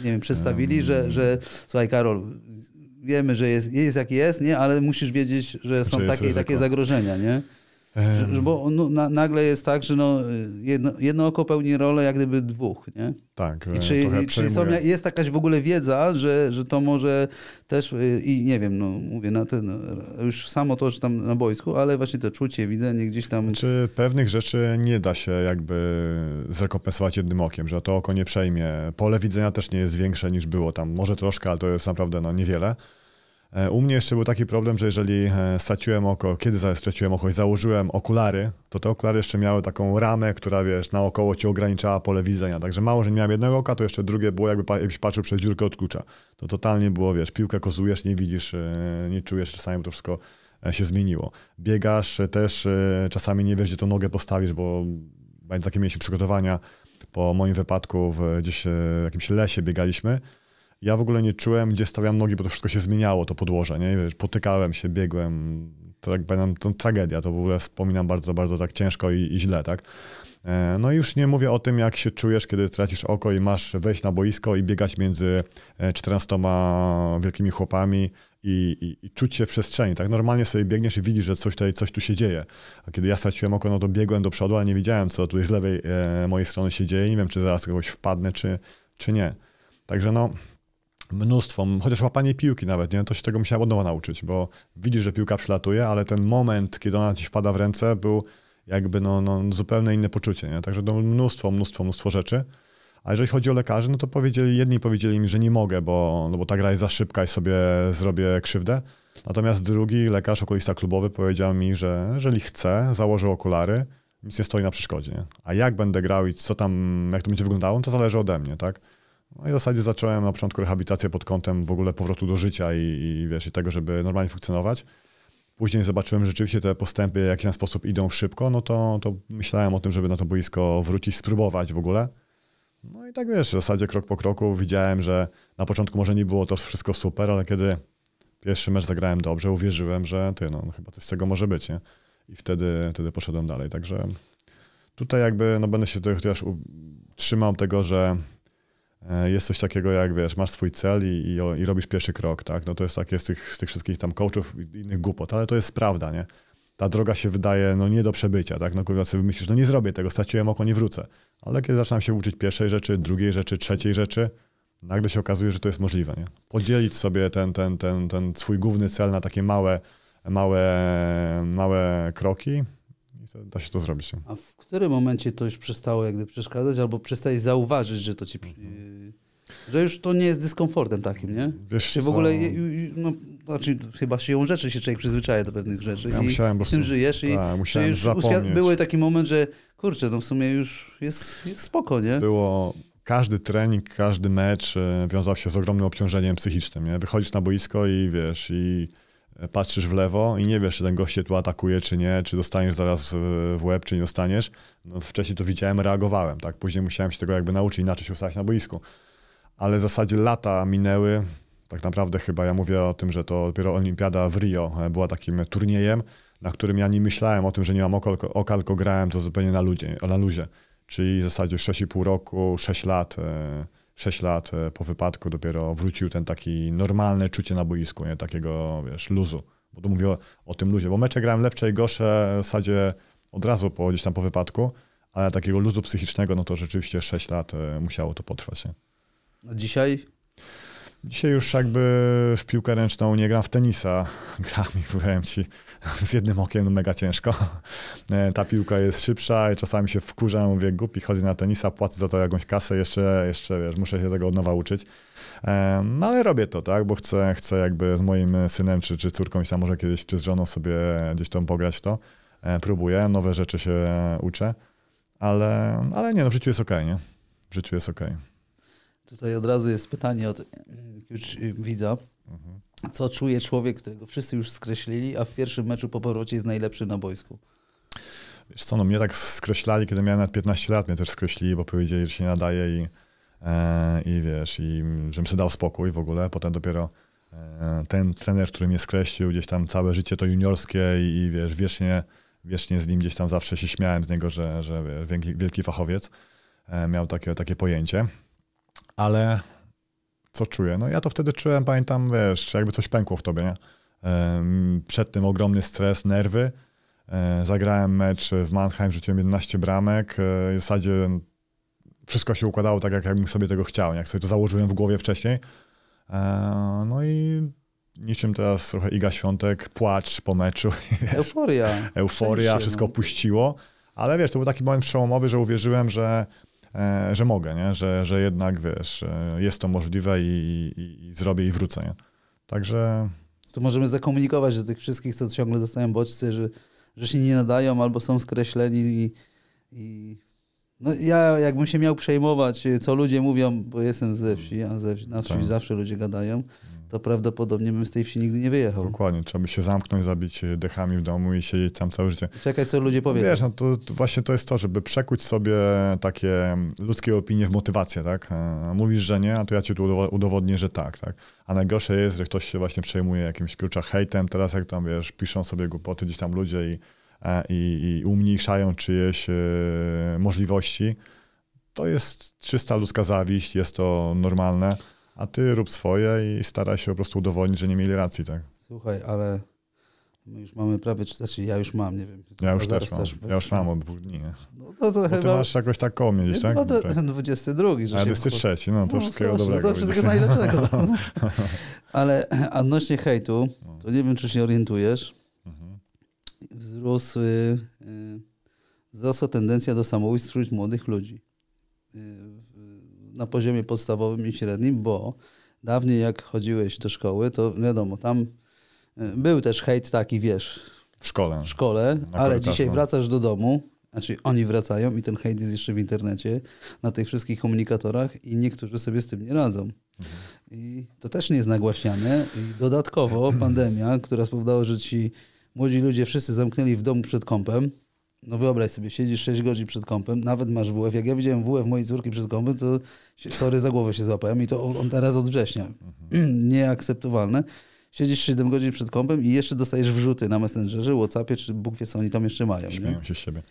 nie wiem, przedstawili, że, mm. że słuchaj Karol, wiemy, że jest, jest jaki jest, nie? Ale musisz wiedzieć, że są takie i takie zagrożenia, nie? Że, bo no, na, nagle jest tak, że no, jedno, jedno, oko pełni rolę jak gdyby dwóch, nie? Tak. I e, czy, czy są, jest jakaś w ogóle wiedza, że, że to może też y, i nie wiem, no mówię, na ten, już samo to, że tam na boisku, ale właśnie to czucie, widzenie gdzieś tam... Czy pewnych rzeczy nie da się jakby zrekompensować jednym okiem, że to oko nie przejmie. Pole widzenia też nie jest większe niż było tam, może troszkę, ale to jest naprawdę no, niewiele. E, u mnie jeszcze był taki problem, że jeżeli e, straciłem oko, kiedy straciłem oko i założyłem okulary, to te okulary jeszcze miały taką ramę, która wiesz, naokoło ci ograniczała pole widzenia. Także mało, że nie miałem jednego oka, to jeszcze drugie było jakby jakbyś patrzył przez dziurkę od klucza. To totalnie było, wiesz, piłkę kozujesz, nie widzisz, e, nie czujesz czasami, to wszystko się zmieniło. Biegasz też, czasami nie wiesz, gdzie tą nogę postawisz, bo takie mieliśmy przygotowania. Po moim wypadku w gdzieś w jakimś lesie biegaliśmy ja w ogóle nie czułem, gdzie stawiam nogi, bo to wszystko się zmieniało, to podłoże, nie? Wiesz, potykałem się, biegłem, to jak pamiętam, to tragedia, to w ogóle wspominam bardzo, bardzo tak ciężko i, i źle, tak? E, no i już nie mówię o tym, jak się czujesz, kiedy tracisz oko i masz wejść na boisko i biegać między 14 e, wielkimi chłopami i, i, i, czuć się w przestrzeni. Tak normalnie sobie biegniesz i widzisz, że coś, tutaj, coś tu się dzieje. A kiedy ja straciłem oko, no to biegłem do przodu, ale nie widziałem, co tutaj z lewej e, mojej strony się dzieje. Nie wiem, czy zaraz kogoś wpadnę, czy, czy nie. Także no, mnóstwo, chociaż łapanie piłki nawet, nie? to się tego musiałam od nowa nauczyć, bo widzisz, że piłka przylatuje, ale ten moment, kiedy ona ci wpada w ręce, był jakby no, no zupełnie inne poczucie. Nie? Także no, mnóstwo, mnóstwo, mnóstwo rzeczy. A jeżeli chodzi o lekarzy, no to powiedzieli, jedni powiedzieli mi, że nie mogę, bo, no bo ta gra jest za szybka i sobie zrobię krzywdę. Natomiast drugi lekarz, okulista klubowy powiedział mi, że jeżeli chcę, założę okulary, nic nie stoi na przeszkodzie. Nie? A jak będę grał i co tam, jak to będzie wyglądało, no to zależy ode mnie, tak? No i w zasadzie zacząłem na początku rehabilitację pod kątem w ogóle powrotu do życia i, i wiesz, i tego, żeby normalnie funkcjonować. Później zobaczyłem że rzeczywiście te postępy, w jaki sposób idą szybko, no to, to myślałem o tym, żeby na to boisko wrócić, spróbować w ogóle. No i tak wiesz, w zasadzie krok po kroku widziałem, że na początku może nie było to wszystko super, ale kiedy pierwszy mecz zagrałem dobrze, uwierzyłem, że ty, no, no chyba coś z tego może być, nie? I wtedy, wtedy poszedłem dalej. Także tutaj jakby, no będę się też trzymał tego, że E, jest coś takiego jak, wiesz, masz swój cel i, i, i, robisz pierwszy krok, tak? No to jest takie z tych, z tych wszystkich tam coachów i innych głupot, ale to jest prawda, nie? Ta droga się wydaje, no nie do przebycia, tak? No kurwa, sobie myślisz, no nie zrobię tego, straciłem oko, nie wrócę. Ale kiedy zaczynam się uczyć pierwszej rzeczy, drugiej rzeczy, trzeciej rzeczy, nagle się okazuje, że to jest możliwe, nie? Podzielić sobie ten, ten, ten, ten swój główny cel na takie małe, małe, małe kroki, to da się to zrobić. A w którym momencie to już przestało jakby przeszkadzać, albo przestałeś zauważyć, że to ci... Mhm. Że już to nie jest dyskomfortem takim, nie? Wiesz Czy w co? ogóle, no, znaczy, chyba siłą rzeczy się człowiek przyzwyczaja do pewnych rzeczy ja i musiałem, z tym żyjesz i tak, musiałem już zapomnieć. Były taki moment, że kurczę, no w sumie już jest, jest spoko, nie? Było, każdy trening, każdy mecz e, wiązał się z ogromnym obciążeniem psychicznym, nie? Wychodzisz na boisko i wiesz, i patrzysz w lewo i nie wiesz, czy ten gość się tu atakuje, czy nie, czy dostaniesz zaraz e, w łeb, czy nie dostaniesz. No, wcześniej to widziałem, reagowałem, tak? Później musiałem się tego jakby nauczyć, inaczej się ustawiać na boisku. Ale w zasadzie lata minęły, tak naprawdę chyba ja mówię o tym, że to dopiero Olimpiada w Rio e, była takim turniejem, na którym ja nie myślałem o tym, że nie mam oka, oka tylko grałem to zupełnie na, ludzie, na luzie. Czyli w zasadzie 6,5 roku, 6 lat e, 6 lat e, po wypadku dopiero wrócił ten taki normalne czucie na boisku, nie takiego, wiesz, luzu. Bo tu mówię o, o tym luzie, bo mecze grałem lepsze i gorsze w zasadzie od razu po, gdzieś tam po wypadku, ale takiego luzu psychicznego, no to rzeczywiście 6 lat e, musiało to potrwać. Nie? A dzisiaj? Dzisiaj już jakby w piłkę ręczną nie gram w tenisa. [laughs] Gram i powiem ci, [laughs] z jednym okiem mega ciężko. [laughs] E, ta piłka jest szybsza i czasami się wkurzam, mówię głupi, chodzę na tenisa, płacę za to jakąś kasę, jeszcze, jeszcze wiesz, muszę się tego od nowa uczyć. E, no ale robię to, tak, bo chcę, chcę jakby z moim synem czy, czy córką, jeśli może kiedyś, czy z żoną sobie gdzieś tam pograć to. E, próbuję, nowe rzeczy się uczę, ale, ale nie, no w życiu jest okej, okay, nie? W życiu jest okej. Okay. Tutaj od razu jest pytanie od już y, widza. Mhm. Co czuje człowiek, którego wszyscy już skreślili, a w pierwszym meczu po powrocie jest najlepszy na boisku? Wiesz co, no mnie tak skreślali, kiedy miałem nawet 15 lat, mnie też skreślili, bo powiedzieli, że się nie nadaje i, e, i wiesz, i żebym sobie dał spokój w ogóle. Potem dopiero e, ten trener, który mnie skreślił gdzieś tam całe życie to juniorskie i, i wiesz, wiecznie, wiecznie z nim gdzieś tam zawsze się śmiałem z niego, że, że wielki, wielki fachowiec e, miał takie, takie pojęcie ale co czuję? No ja to wtedy czułem, pamiętam, wiesz, jakby coś pękło w tobie, nie? Przed tym ogromny stres, nerwy. E, zagrałem mecz w Mannheim, rzuciłem 11 bramek. E, w zasadzie wszystko się układało tak, jak jakbym sobie tego chciał, jak sobie to założyłem w głowie wcześniej. E, no i niczym teraz trochę Iga Świątek, płacz po meczu. [laughs] Euforia. Euforia, wszystko no. puściło. Ale wiesz, to był taki moment przełomowy, że uwierzyłem, że E, że mogę, nie? Że, że jednak wiesz, e, jest to możliwe i, i, i zrobię i wrócę. Nie? Także. To możemy zakomunikować do tych wszystkich, co ciągle dostają bodźce, że, że się nie nadają albo są skreśleni i. i... No ja jakbym się miał przejmować, co ludzie mówią, bo jestem ze wsi, a ze wsi, na wsi tak. zawsze ludzie gadają, mhm to prawdopodobnie bym z tej wsi nigdy nie wyjechał. Dokładnie, trzeba by się zamknąć, zabić dechami w domu i siedzieć tam całe życie. Czekaj, co ludzie powiedzą. Wiesz, no to, to, właśnie to jest to, żeby przekuć sobie takie ludzkie opinie w motywację, tak? Mówisz, że nie, a to ja ci tu udowodnię, że tak, tak? A najgorsze jest, że ktoś się właśnie przejmuje jakimś klucza hejtem, teraz jak tam, wiesz, piszą sobie głupoty gdzieś tam ludzie i, i, i umniejszają czyjeś e, możliwości, to jest czysta ludzka zawiść, jest to normalne a ty rób swoje i staraj się po prostu udowodnić, że nie mieli racji, tak? Słuchaj, ale my już mamy prawie, znaczy ja już mam, nie wiem. Ja już też mam, ja już mam od dwóch dni. No to, to chyba... Ty masz jakoś tak koło tak? No to tak. 22. Że a 23, się... no to no, wszystkiego proszę, dobrego. to wszystkiego najlepszego. [laughs] No. ale odnośnie hejtu, no. to nie wiem, czy się orientujesz, mhm. wzrósł, y, y, wzrosła tendencja do samobójstw wśród młodych ludzi. Y, na poziomie podstawowym i średnim, bo dawniej jak chodziłeś do szkoły, to wiadomo, tam y, był też hejt taki, wiesz, w szkole, w szkole ale dzisiaj wracasz do domu, znaczy oni wracają i ten hejt jest jeszcze w internecie, na tych wszystkich komunikatorach i niektórzy sobie z tym nie radzą. Mhm. I to też nie jest nagłaśniane. I dodatkowo [clears throat] pandemia, która spowodowała, że ci młodzi ludzie wszyscy zamknęli w domu przed kąpem, no wyobraź sobie, siedzisz 6 godzin przed kąpem, nawet masz WF. Jak ja widziałem WF mojej córki przed kąpem, to się, sorry, za głowę się złapałem i to on, on teraz od września. Mhm. [clears throat] Nieakceptowalne. Siedzisz 7 godzin przed kąpem i jeszcze dostajesz wrzuty na Messengerze, Whatsappie, czy Bóg wie co oni tam jeszcze mają. Śmieją nie? się z siebie.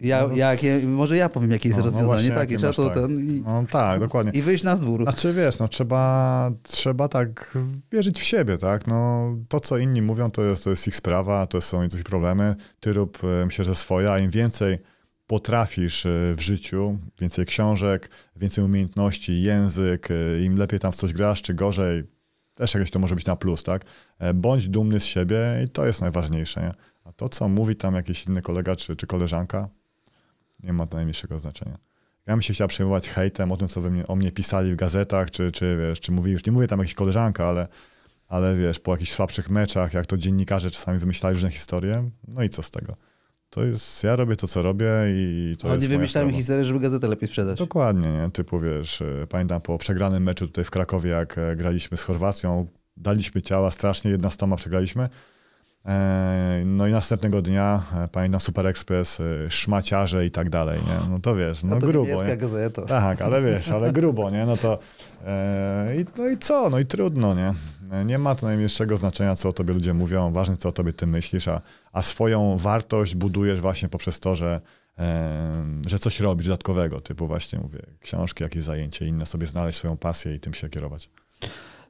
Ja, no, no jakie, może ja powiem, jakie jest no, no rozwiązanie, no właśnie, takie trzeba to tak. ten. I, no tak, dokładnie. I wyjść na dwór. Znaczy wiesz, no trzeba, trzeba tak wierzyć w siebie, tak? No to, co inni mówią, to jest, to jest ich sprawa, to są ich problemy. Ty rób, e, myślę, że swoje, a im więcej potrafisz e, w życiu, więcej książek, więcej umiejętności, język, e, im lepiej tam w coś grasz, czy gorzej, też jakoś to może być na plus, tak? Bądź dumny z siebie i to jest najważniejsze, nie? A to, co mówi tam jakiś inny kolega czy, czy koleżanka, nie ma to najmniejszego znaczenia. Ja bym się chciał przejmować hejtem o tym, co mnie, o mnie pisali w gazetach, czy, czy wiesz, czy mówili, już nie mówię tam jakiś koleżanka, ale, ale wiesz, po jakichś słabszych meczach, jak to dziennikarze czasami wymyślali różne historie, no i co z tego? To jest, ja robię to, co robię i to A jest nie wymyślałem historii, żeby gazetę lepiej sprzedać. Dokładnie, nie? Typu, wiesz, y, pamiętam po przegranym meczu tutaj w Krakowie, jak e, graliśmy z Chorwacją, daliśmy ciała strasznie, jedna stoma przegraliśmy, no i następnego dnia, e, pamiętam, Super Express, e, szmaciarze i tak dalej, nie? No to wiesz, no, no to grubo. Nie? gazeta. Tak, ale wiesz, ale grubo, nie? No to e, i, no i co? No i trudno, nie? Nie ma to najmniejszego znaczenia, co o tobie ludzie mówią. Ważne, co o tobie ty myślisz, a, a swoją wartość budujesz właśnie poprzez to, że, że coś robisz dodatkowego, typu właśnie, mówię, książki, jakieś zajęcie inne, sobie znaleźć swoją pasję i tym się kierować.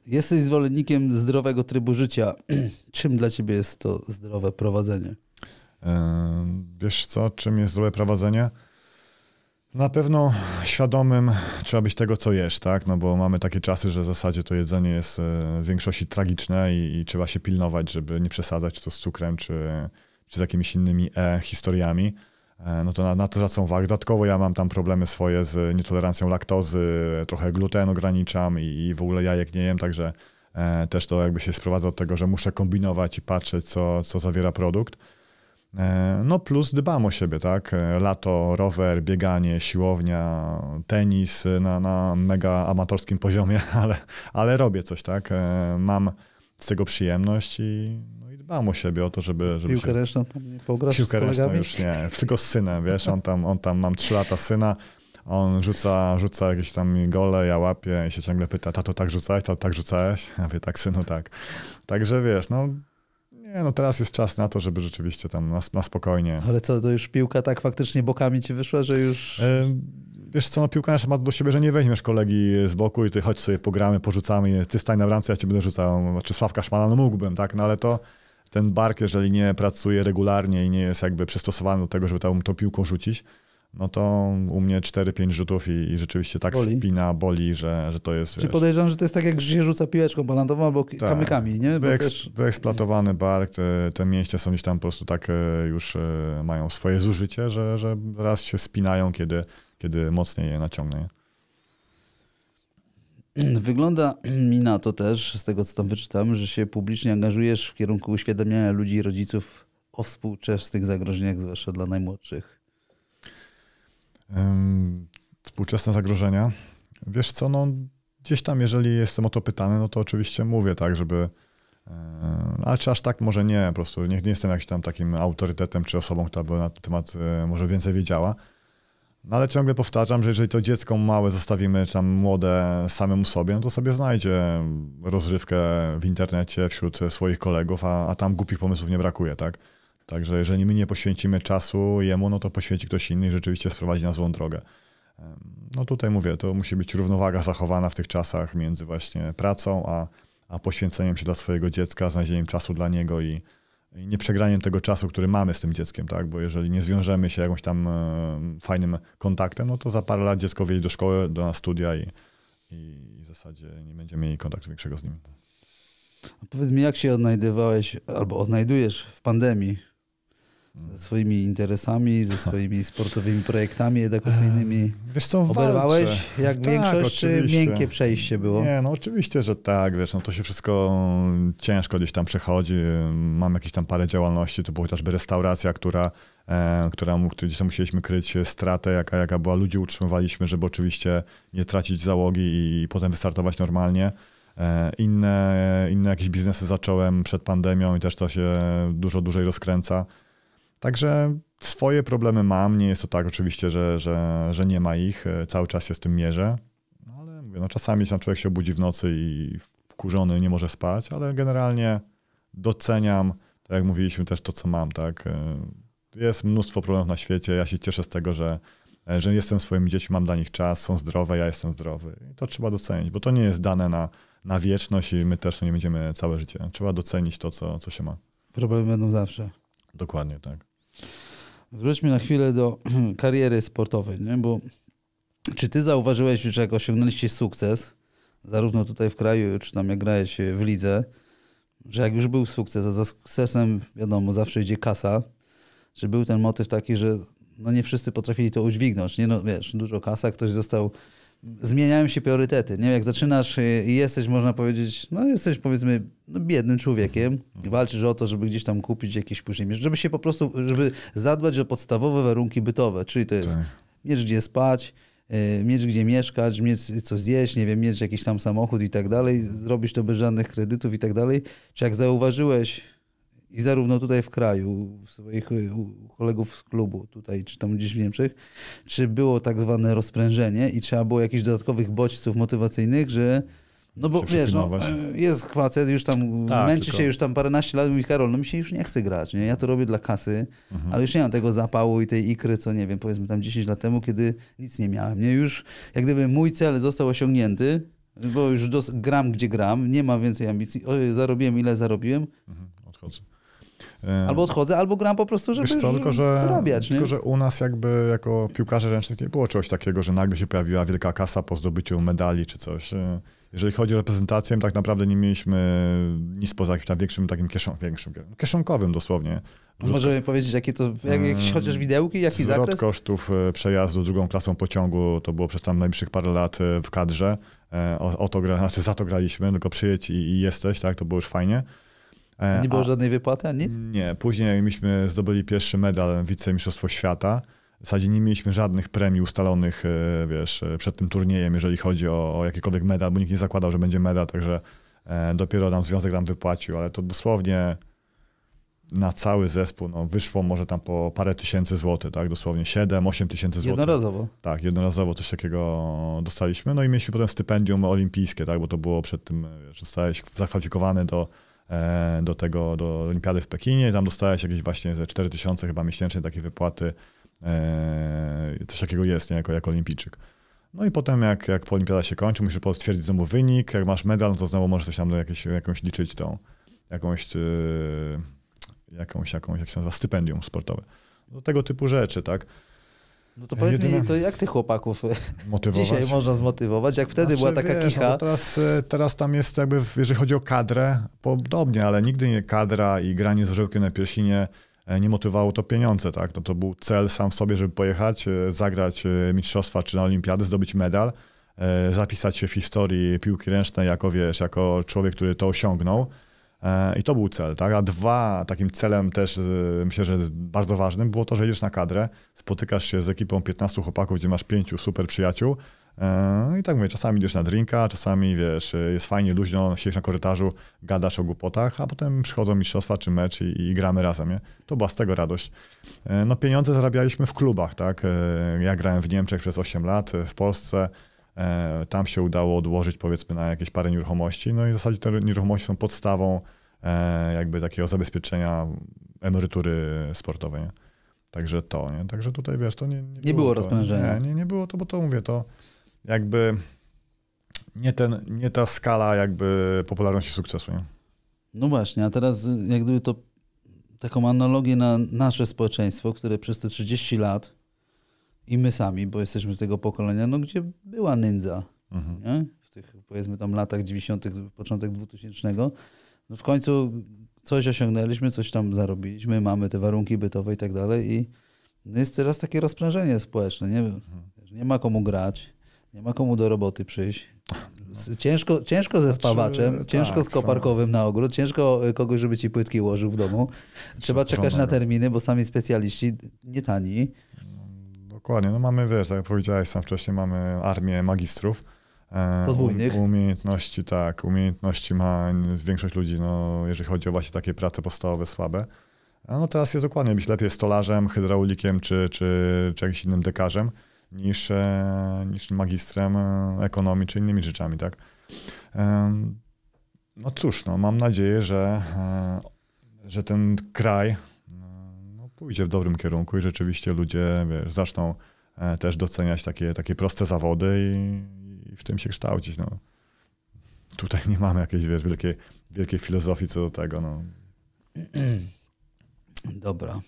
Jesteś zwolennikiem zdrowego trybu życia. [clears throat] Czym dla ciebie jest to zdrowe prowadzenie? Wiesz co, czym jest zdrowe prowadzenie? Na pewno świadomym trzeba być tego, co jesz, tak? No bo mamy takie czasy, że w zasadzie to jedzenie jest e, w większości tragiczne i, i trzeba się pilnować, żeby nie przesadzać to z cukrem czy, czy z jakimiś innymi e historiami. E, no to na, na to zwracam uwagę. Dodatkowo ja mam tam problemy swoje z nietolerancją laktozy, trochę gluten ograniczam i, i w ogóle jajek nie jem, także e, też to jakby się sprowadza do tego, że muszę kombinować i patrzeć, co, co zawiera produkt. E, no plus dbam o siebie, tak? Lato, rower, bieganie, siłownia, tenis na, na mega amatorskim poziomie, [laughs] ale, ale robię coś, tak? Mam z tego przyjemność i dbam o siebie, o to, żeby... żeby piłkę się... ręczną tam nie pograsz Piłkę już nie, tylko z synem, wiesz, on tam, on tam mam trzy lata syna, on rzuca, rzuca jakieś tam gole, ja łapię i się ciągle pyta, tato tak rzucałeś, tato tak rzucałeś? Ja wie tak synu, tak. Także wiesz, no nie, no teraz jest czas na to, żeby rzeczywiście tam na, na spokojnie. Ale co, to już piłka tak faktycznie bokami ci wyszła, że już... Wiesz co, no piłka nasza ma do siebie, że nie weźmiesz kolegi z boku i ty chodź sobie pogramy, porzucamy, ty stań na bramce, ja cię będę rzucał. Czy znaczy Sławka Szmana, no mógłbym, tak, no ale to ten bark, jeżeli nie pracuje regularnie i nie jest jakby przystosowany do tego, żeby tam tą piłką rzucić, no to u mnie 4-5 rzutów i, i, rzeczywiście tak boli. spina, boli, że, że to jest... Czy podejrzewam, że to jest tak, jak się rzuca piłeczką balantową albo tak, kamykami, nie? Bo wyeks, też... Wyeksploatowany bark, te, te są gdzieś tam po prostu tak e, już e, mają swoje zużycie, że, że raz się spinają, kiedy, kiedy mocniej je naciągnie. [clears throat] Wygląda [clears throat] mi na to też, z tego co tam wyczytałem, że się publicznie angażujesz w kierunku uświadamiania ludzi i rodziców o współczesnych zagrożeniach, zwłaszcza dla najmłodszych. współczesne zagrożenia. Wiesz co, no gdzieś tam, jeżeli jestem o to pytany, no to oczywiście mówię tak, żeby. Ale czy aż tak może nie, po prostu nie, nie jestem jakimś tam takim autorytetem czy osobą, która by na ten temat e, może więcej wiedziała. No ale ciągle powtarzam, że jeżeli to dziecko małe zostawimy tam młode samemu sobie, no to sobie znajdzie rozrywkę w internecie wśród swoich kolegów, a, a tam głupich pomysłów nie brakuje, tak? Także jeżeli my nie poświęcimy czasu jemu, no to poświęci ktoś inny i rzeczywiście sprowadzi na złą drogę. No tutaj mówię, to musi być równowaga zachowana w tych czasach między właśnie pracą, a, a poświęceniem się dla swojego dziecka, znalezieniem czasu dla niego i, i nie przegraniem tego czasu, który mamy z tym dzieckiem, tak? Bo jeżeli nie zwiążemy się jakimś tam e, fajnym kontaktem, no to za parę lat dziecko wyjdzie do szkoły, do studia i, i w zasadzie nie będziemy mieli kontaktu większego z nim. A powiedz mi, jak się odnajdywałeś albo odnajdujesz w pandemii? ze swoimi interesami, ze swoimi sportowymi projektami edukacyjnymi. Wiesz co, Oberwałeś jak tak, większość, miękkie przejście było? Nie, no oczywiście, że tak, wiesz, no to się wszystko ciężko gdzieś tam przechodzi. Mam jakieś tam parę działalności, to była chociażby restauracja, która, e, która gdzieś tam musieliśmy kryć stratę, jaka, jaka była. Ludzi utrzymywaliśmy, żeby oczywiście nie tracić załogi i, i potem wystartować normalnie. E, inne, inne jakieś biznesy zacząłem przed pandemią i też to się dużo dłużej rozkręca. Także swoje problemy mam. Nie jest to tak oczywiście, że, że, że nie ma ich. E, cały czas się z tym mierzę. No, ale mówię, no, czasami się człowiek się obudzi w nocy i wkurzony nie może spać, ale generalnie doceniam, tak jak mówiliśmy, też to, co mam. Tak? E, jest mnóstwo problemów na świecie. Ja się cieszę z tego, że, e, że jestem swoimi dziećmi, mam dla nich czas, są zdrowe, ja jestem zdrowy. I to trzeba docenić, bo to nie jest dane na, na wieczność i my też nie będziemy całe życie. Trzeba docenić to, co, co się ma. Problemy będą zawsze. Dokładnie tak. Wróćmy na chwilę do [clears throat] kariery sportowej, nie? bo czy ty zauważyłeś już, jak osiągnęliście sukces, zarówno tutaj w kraju, czy tam jak grałeś w lidze, że jak już był sukces, a za sukcesem wiadomo, zawsze idzie kasa, że był ten motyw taki, że no nie wszyscy potrafili to udźwignąć, nie? No wiesz, dużo kasa, ktoś został zmieniają się priorytety. Nie? Jak zaczynasz y, i jesteś, można powiedzieć, no jesteś powiedzmy no, biednym człowiekiem, walczysz o to, żeby gdzieś tam kupić jakieś później, żeby się po prostu, żeby zadbać o podstawowe warunki bytowe, czyli to jest tak. mieć gdzie spać, y, mieć gdzie mieszkać, mieć co zjeść, nie wiem, mieć jakiś tam samochód i tak dalej, zrobić to bez żadnych kredytów i tak dalej. Czy jak zauważyłeś i zarówno tutaj w kraju, y, u swoich kolegów z klubu tutaj, czy tam gdzieś w Niemczech, czy było tak zwane rozprężenie i trzeba było jakichś dodatkowych bodźców motywacyjnych, że no bo wiesz, no, e, jest kwacet, już tam tak, męczy tylko... się już tam paręnaście lat i mówi, Karol, no mi się już nie chce grać, nie? Ja to robię dla kasy, mhm. ale już nie mam tego zapału i tej ikry, co nie wiem, powiedzmy tam 10 lat temu, kiedy nic nie miałem, nie? Już jak gdyby mój cel został osiągnięty, bo już gram, gdzie gram, nie mam więcej ambicji, o, zarobiłem ile zarobiłem. Mhm. Odchodzę. Albo odchodzę, albo gram po prostu, żeby Wiesz co, tylko, że, Tylko, nie? że u nas jakby jako piłkarze ręcznych nie było czegoś takiego, że nagle się pojawiła wielka kasa po zdobyciu medali czy coś. E, jeżeli chodzi o reprezentację, tak naprawdę nie mieliśmy nic poza jakimś tam większym takim kieszą większym, kieszonkowym dosłownie. Wrzutka. Możemy powiedzieć, jakie to, jak, mm, jakieś chociaż widełki, jaki Zwrot zakres? kosztów e, przejazdu drugą klasą pociągu, to było przez tam najbliższych parę lat e, w kadrze. O, o to, gra, znaczy za to graliśmy, tylko przyjedź i, i jesteś, tak, to było już fajnie. E, nie było A, żadnej wypłaty, ani nic? Nie, później myśmy zdobyli pierwszy medal wicemistrzostwo świata. W zasadzie nie mieliśmy żadnych premii ustalonych, e, wiesz, e, przed tym turniejem, jeżeli chodzi o, o jakikolwiek medal, bo nikt nie zakładał, że będzie medal, także dopiero nam związek nam wypłacił, ale to dosłownie na cały zespół no, wyszło może tam po parę tysięcy złotych, tak? Dosłownie 7-8 tysięcy złotych. Jednorazowo. Tak, jednorazowo coś takiego dostaliśmy. No i mieliśmy potem stypendium olimpijskie, tak? Bo to było przed tym, że zostałeś zakwalifikowany do E, do tego, do olimpiady w Pekinie. Tam dostałeś jakieś właśnie ze 4000 chyba miesięcznie takiej wypłaty. E, coś takiego jest, nie? Jako, jako olimpijczyk. No i potem jak, jak olimpiada się kończy, musisz potwierdzić znowu wynik. Jak masz medal, no to znowu możesz coś tam jakieś, jakąś liczyć tą, jakąś, e, jakąś, jakąś, jak się nazywa, stypendium sportowe. Do no tego typu rzeczy, tak? No to powiedz mi, to jak tych chłopaków [laughs] motywować? dzisiaj można zmotywować? Jak wtedy znaczy, była taka wiesz, kicha? No, teraz, e, teraz tam jest jakby, jeżeli chodzi o kadrę, podobnie, ale nigdy nie kadra i granie z orzełkiem na piersinie e, nie motywowało to pieniądze, tak? No to był cel sam w sobie, żeby pojechać, e, zagrać mistrzostwa czy na olimpiady, zdobyć medal, zapisać się w historii piłki ręcznej jako, wiesz, jako człowiek, który to osiągnął. E, I to był cel, tak? A dwa, takim celem też e, myślę, że bardzo ważnym było to, że jedziesz na kadrę, spotykasz się z ekipą 15 chłopaków, gdzie masz pięciu super przyjaciół. E, I tak mówię, czasami idziesz na drinka, czasami wiesz, jest fajnie, luźno, siedzisz na korytarzu, gadasz o głupotach, a potem przychodzą mistrzostwa czy mecz i, i gramy razem, nie? To była z tego radość. No pieniądze zarabialiśmy w klubach, tak? Ja grałem w Niemczech przez 8 lat, w Polsce, tam się udało odłożyć powiedzmy na jakieś parę nieruchomości, no i w zasadzie te nieruchomości są podstawą E, jakby takiego zabezpieczenia emerytury sportowej. Nie? Także to, nie? Także tutaj wiesz, to nie, nie, nie było, było rozprężenia. Nie, nie, nie było to, bo to mówię, to jakby nie, ten, nie ta skala jakby popularności sukcesu. Nie? No właśnie, a teraz jak gdyby to taką analogię na nasze społeczeństwo, które przez te 30 lat i my sami, bo jesteśmy z tego pokolenia, no gdzie była nędza mhm. w tych powiedzmy tam latach 90., początek 2000 no w końcu coś osiągnęliśmy, coś tam zarobiliśmy, mamy te warunki bytowe i tak dalej i no jest teraz takie rozprężenie społeczne, nie? Mhm. nie ma komu grać, nie ma komu do roboty przyjść. No. Ciężko, ciężko ze znaczy, spawaczem, znaczy, ciężko tak, z koparkowym na ogród, ciężko e, kogoś, żeby ci płytki ułożył w domu. Trzeba czekać na terminy, bo sami specjaliści nie tani. No, dokładnie, no mamy, wiesz, tak jak powiedziałeś sam wcześniej, mamy armię magistrów, E, Podwójnych. Umiejętności, tak. Umiejętności ma większość ludzi, no, jeżeli chodzi o właśnie takie prace podstawowe, słabe. No teraz jest dokładnie być lepiej stolarzem, hydraulikiem czy, czy, czy jakimś innym dekarzem niż, e, niż magistrem e, ekonomii czy innymi rzeczami, tak? No cóż, no, mam nadzieję, że, że ten kraj no, no, pójdzie w dobrym kierunku i rzeczywiście ludzie wiesz, zaczną też doceniać takie, takie proste zawody i i w tym się kształcić. No. Tutaj nie mamy jakiejś wiesz, wielkiej, wielkiej filozofii co do tego. No. [clears throat] Dobra.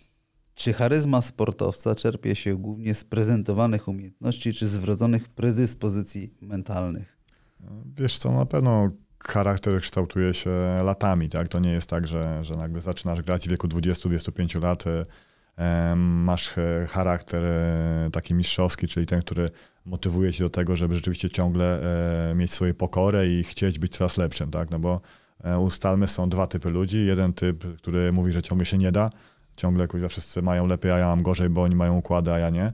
Czy charyzma sportowca czerpie się głównie z prezentowanych umiejętności czy z wrodzonych predyspozycji mentalnych? No, wiesz co, na pewno charakter kształtuje się latami, tak? To nie jest tak, że, że nagle zaczynasz grać w wieku 20-25 lat, e, masz e, charakter e, taki mistrzowski, czyli ten, który motywuje cię do tego, żeby rzeczywiście ciągle e, mieć swoje pokorę i chcieć być coraz lepszym, tak? No bo ustalmy, są dwa typy ludzi. Jeden typ, który mówi, że ciągle się nie da, ciągle kuźwa wszyscy mają lepiej, a ja mam gorzej, bo oni mają układy, a ja nie.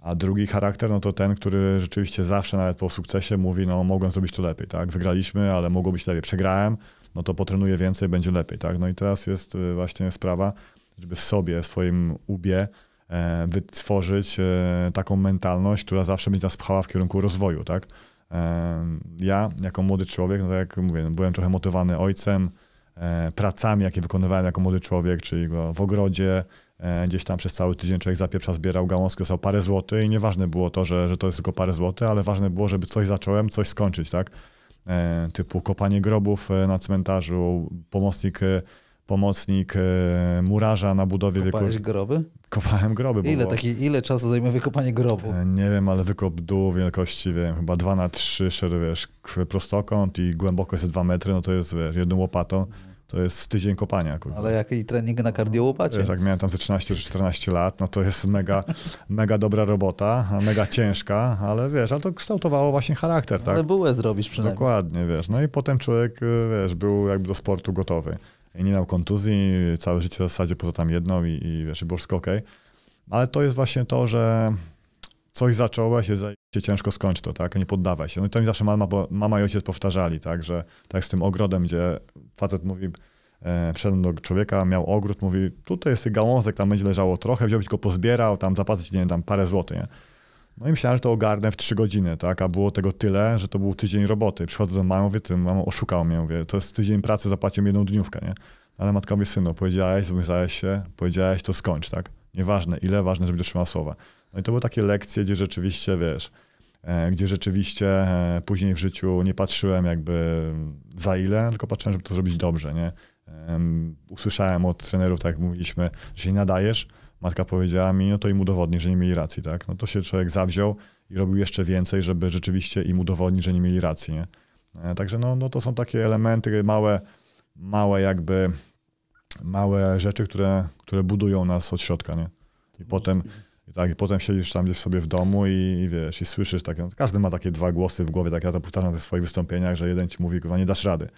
A drugi charakter, no to ten, który rzeczywiście zawsze nawet po sukcesie mówi, no mogłem zrobić to lepiej, tak? Wygraliśmy, ale mogło być lepiej. Przegrałem, no to potrenuję więcej, będzie lepiej, tak? No i teraz jest właśnie sprawa, żeby w sobie, swoim ubie e, wytworzyć e, taką mentalność, która zawsze będzie nas pchała w kierunku rozwoju, tak? E, ja, jako młody człowiek, no tak jak mówię, no byłem trochę motywowany ojcem, pracami, jakie wykonywałem jako młody człowiek, czyli w ogrodzie, gdzieś tam przez cały tydzień człowiek zapieprza zbierał gałązkę, są parę złotych i nieważne było to, że, że to jest tylko parę złotych, ale ważne było, żeby coś zacząłem, coś skończyć, tak? Typu kopanie grobów na cmentarzu, pomocnik pomocnik e, murarza na budowie Kopałeś wieku... groby? Kopałem groby. Ile, taki, ile czasu zajmuje wykopanie grobu? E, nie wiem, ale wykop dół wielkości, wiem, chyba 2 na 3 szedł, wiesz, prostokąt i głębokość jest 2 metry, no to jest, wiesz, jedną łopatą. To jest tydzień kopania. Ale jaki trening na kardiołopacie? E, tak, miałem tam ze 13 czy 14 lat, no to jest mega, [laughs] mega dobra robota, mega ciężka, ale wiesz, ale to kształtowało właśnie charakter, tak? Ale bułę zrobisz przynajmniej. Dokładnie, wiesz, no i potem człowiek, wiesz, był jakby do sportu gotowy nie miał kontuzji, całe życie w zasadzie poza tam jedną i, i wiesz, i było wszystko okej. Okay. Ale to jest właśnie to, że coś zacząłeś, się ciężko skończyć to, tak? Nie poddawaj się. No i to mi zawsze mama, bo mama i ojciec powtarzali, tak? Że tak z tym ogrodem, gdzie facet mówi, e, przyszedłem do człowieka, miał ogród, mówi, tutaj jest gałązek, tam będzie leżało trochę, wziąłbyś go, pozbierał, tam zapłacić, nie wiem, tam parę złotych, nie? No i myślałem, że to ogarnę w trzy godziny, tak? A było tego tyle, że to był tydzień roboty. Przychodzę do mamy, mówię, ty, mamo, oszukał mnie, mówię, to jest tydzień pracy, zapłacił mi jedną dniówkę, nie? Ale matka mówi, synu, powiedziałeś, zobowiązałeś się, powiedziałeś, to skończ, tak? Nieważne ile, ważne, żeby dotrzymał słowa. No i to były takie lekcje, gdzie rzeczywiście, wiesz, e, gdzie rzeczywiście e, później w życiu nie patrzyłem jakby za ile, tylko patrzyłem, żeby to zrobić dobrze, nie? Usłyszałem od trenerów, tak jak mówiliśmy, że się nie nadajesz, Matka powiedziała mi, no to im udowodni, że nie mieli racji, tak? No to się człowiek zawziął i robił jeszcze więcej, żeby rzeczywiście im udowodnić, że nie mieli racji, nie? E, także no, no to są takie elementy, małe, małe jakby, małe rzeczy, które, które budują nas od środka, nie? I potem... tak, i potem siedzisz tam gdzieś sobie w domu i, i wiesz, i słyszysz takie, no, każdy ma takie dwa głosy w głowie, tak ja to powtarzam w swoich wystąpieniach, że jeden ci mówi, kurwa, nie dasz rady,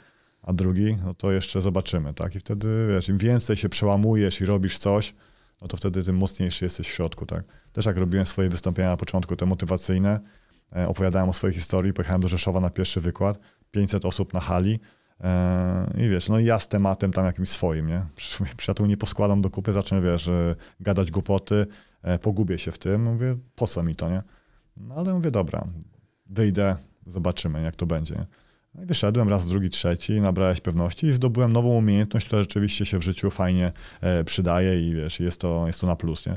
a drugi, no to jeszcze zobaczymy, tak? I wtedy, wiesz, im więcej się przełamujesz i robisz coś, no to wtedy tym mocniejszy jesteś w środku, tak. Też jak robiłem swoje wystąpienia na początku, te motywacyjne, e, opowiadałem o swojej historii, pojechałem do Rzeszowa na pierwszy wykład, 500 osób na hali, e, i wiesz, no i ja z tematem tam jakimś swoim, nie? Przyjaciół nie poskładam do kupy, zacznę, wiesz, e, gadać głupoty, pogubię się w tym. Mówię, po co mi to, nie? No ale mówię, dobra, wyjdę, zobaczymy, jak to będzie. Nie? No i wyszedłem raz, drugi, trzeci, nabrałeś pewności i zdobyłem nową umiejętność, która rzeczywiście się w życiu fajnie e, przydaje i wiesz, jest to, jest to na plus, nie?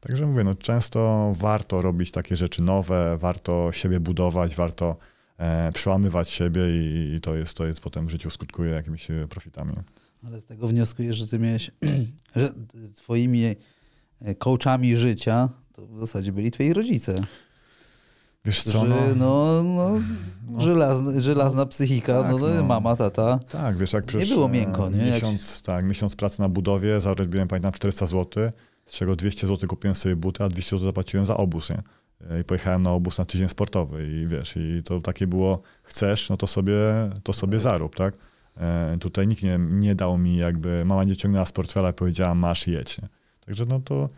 Także mówię, no często warto robić takie rzeczy nowe, warto siebie budować, warto e, przełamywać siebie i, i, to, jest, to jest potem w życiu skutkuje jakimiś e, profitami. Ale z tego wnioskuję, że ty miałeś, [clears throat] że twoimi e, coachami życia to w zasadzie byli twoi rodzice. Wiesz co, no, no, no, no żelazna, no, żelazna psychika, tak, no, no, mama, tata. Tak, wiesz, jak przecież Nie było e, miękko, nie? Miesiąc, jak... Tak, miesiąc pracy na budowie, zarobiłem, pamiętam, 400 zł, z czego 200 zł kupiłem sobie buty, a 200 zł zapłaciłem za obóz, nie? E, I pojechałem na obóz na tydzień sportowy i wiesz, i to takie było, chcesz, no to sobie, to sobie tak. zarób, tak? E, tutaj nikt nie, nie dał mi jakby, mama nie ciągnęła z portfela i powiedziała masz jedź, nie? Także no to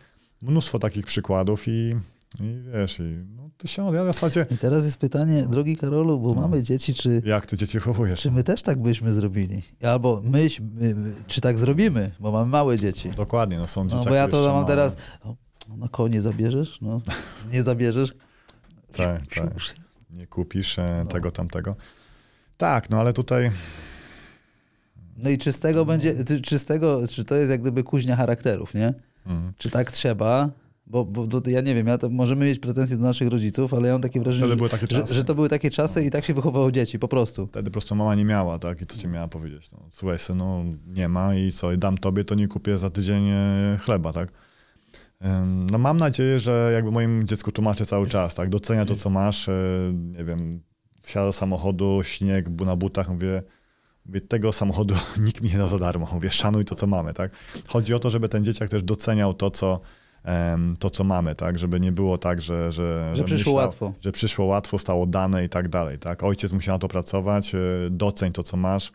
mnóstwo takich przykładów i i wiesz, i no, tysiąc, ja w zasadzie... I teraz jest pytanie, drogi Karolu, bo no. mamy dzieci, czy... Jak ty dzieci chowujesz? Czy my też tak byśmy zrobili? Albo my, my, czy tak zrobimy, bo mamy małe dzieci. No, dokładnie, no są dzieci No bo ja to mam małe. teraz, no, no koło nie zabierzesz, no, nie zabierzesz. tak, [laughs] tak, nie kupisz e, no. tego, tamtego. Tak, no ale tutaj... No i czy z tego będzie, czy z tego, czy to jest jak gdyby kuźnia charakterów, nie? Mhm. Czy tak trzeba, bo, bo do, ja nie wiem, ja to, możemy mieć pretensje do naszych rodziców, ale ja mam takie wrażenie, że, takie że, że, to były takie czasy i tak się wychowało dzieci, po prostu. Wtedy po prostu mama nie miała, tak? I co ci miała powiedzieć? No, słuchaj synu, nie ma i co, i dam tobie, to nie kupię za tydzień e, chleba, tak? No mam nadzieję, że jakby moim dziecku tłumaczę cały czas, tak? Docenia to, co masz, e, nie wiem, wsiada do samochodu, śnieg na butach, mówię, tego samochodu [laughs] nikt mi nie da za darmo, mówię, szanuj to, co mamy, tak? Chodzi o to, żeby ten dzieciak też doceniał to, co to, co mamy, tak? Żeby nie było tak, że... Że, że, przyszło myślał, łatwo. Że przyszło łatwo, stało dane i tak dalej, tak? Ojciec musiał na to pracować, e, doceń to, co masz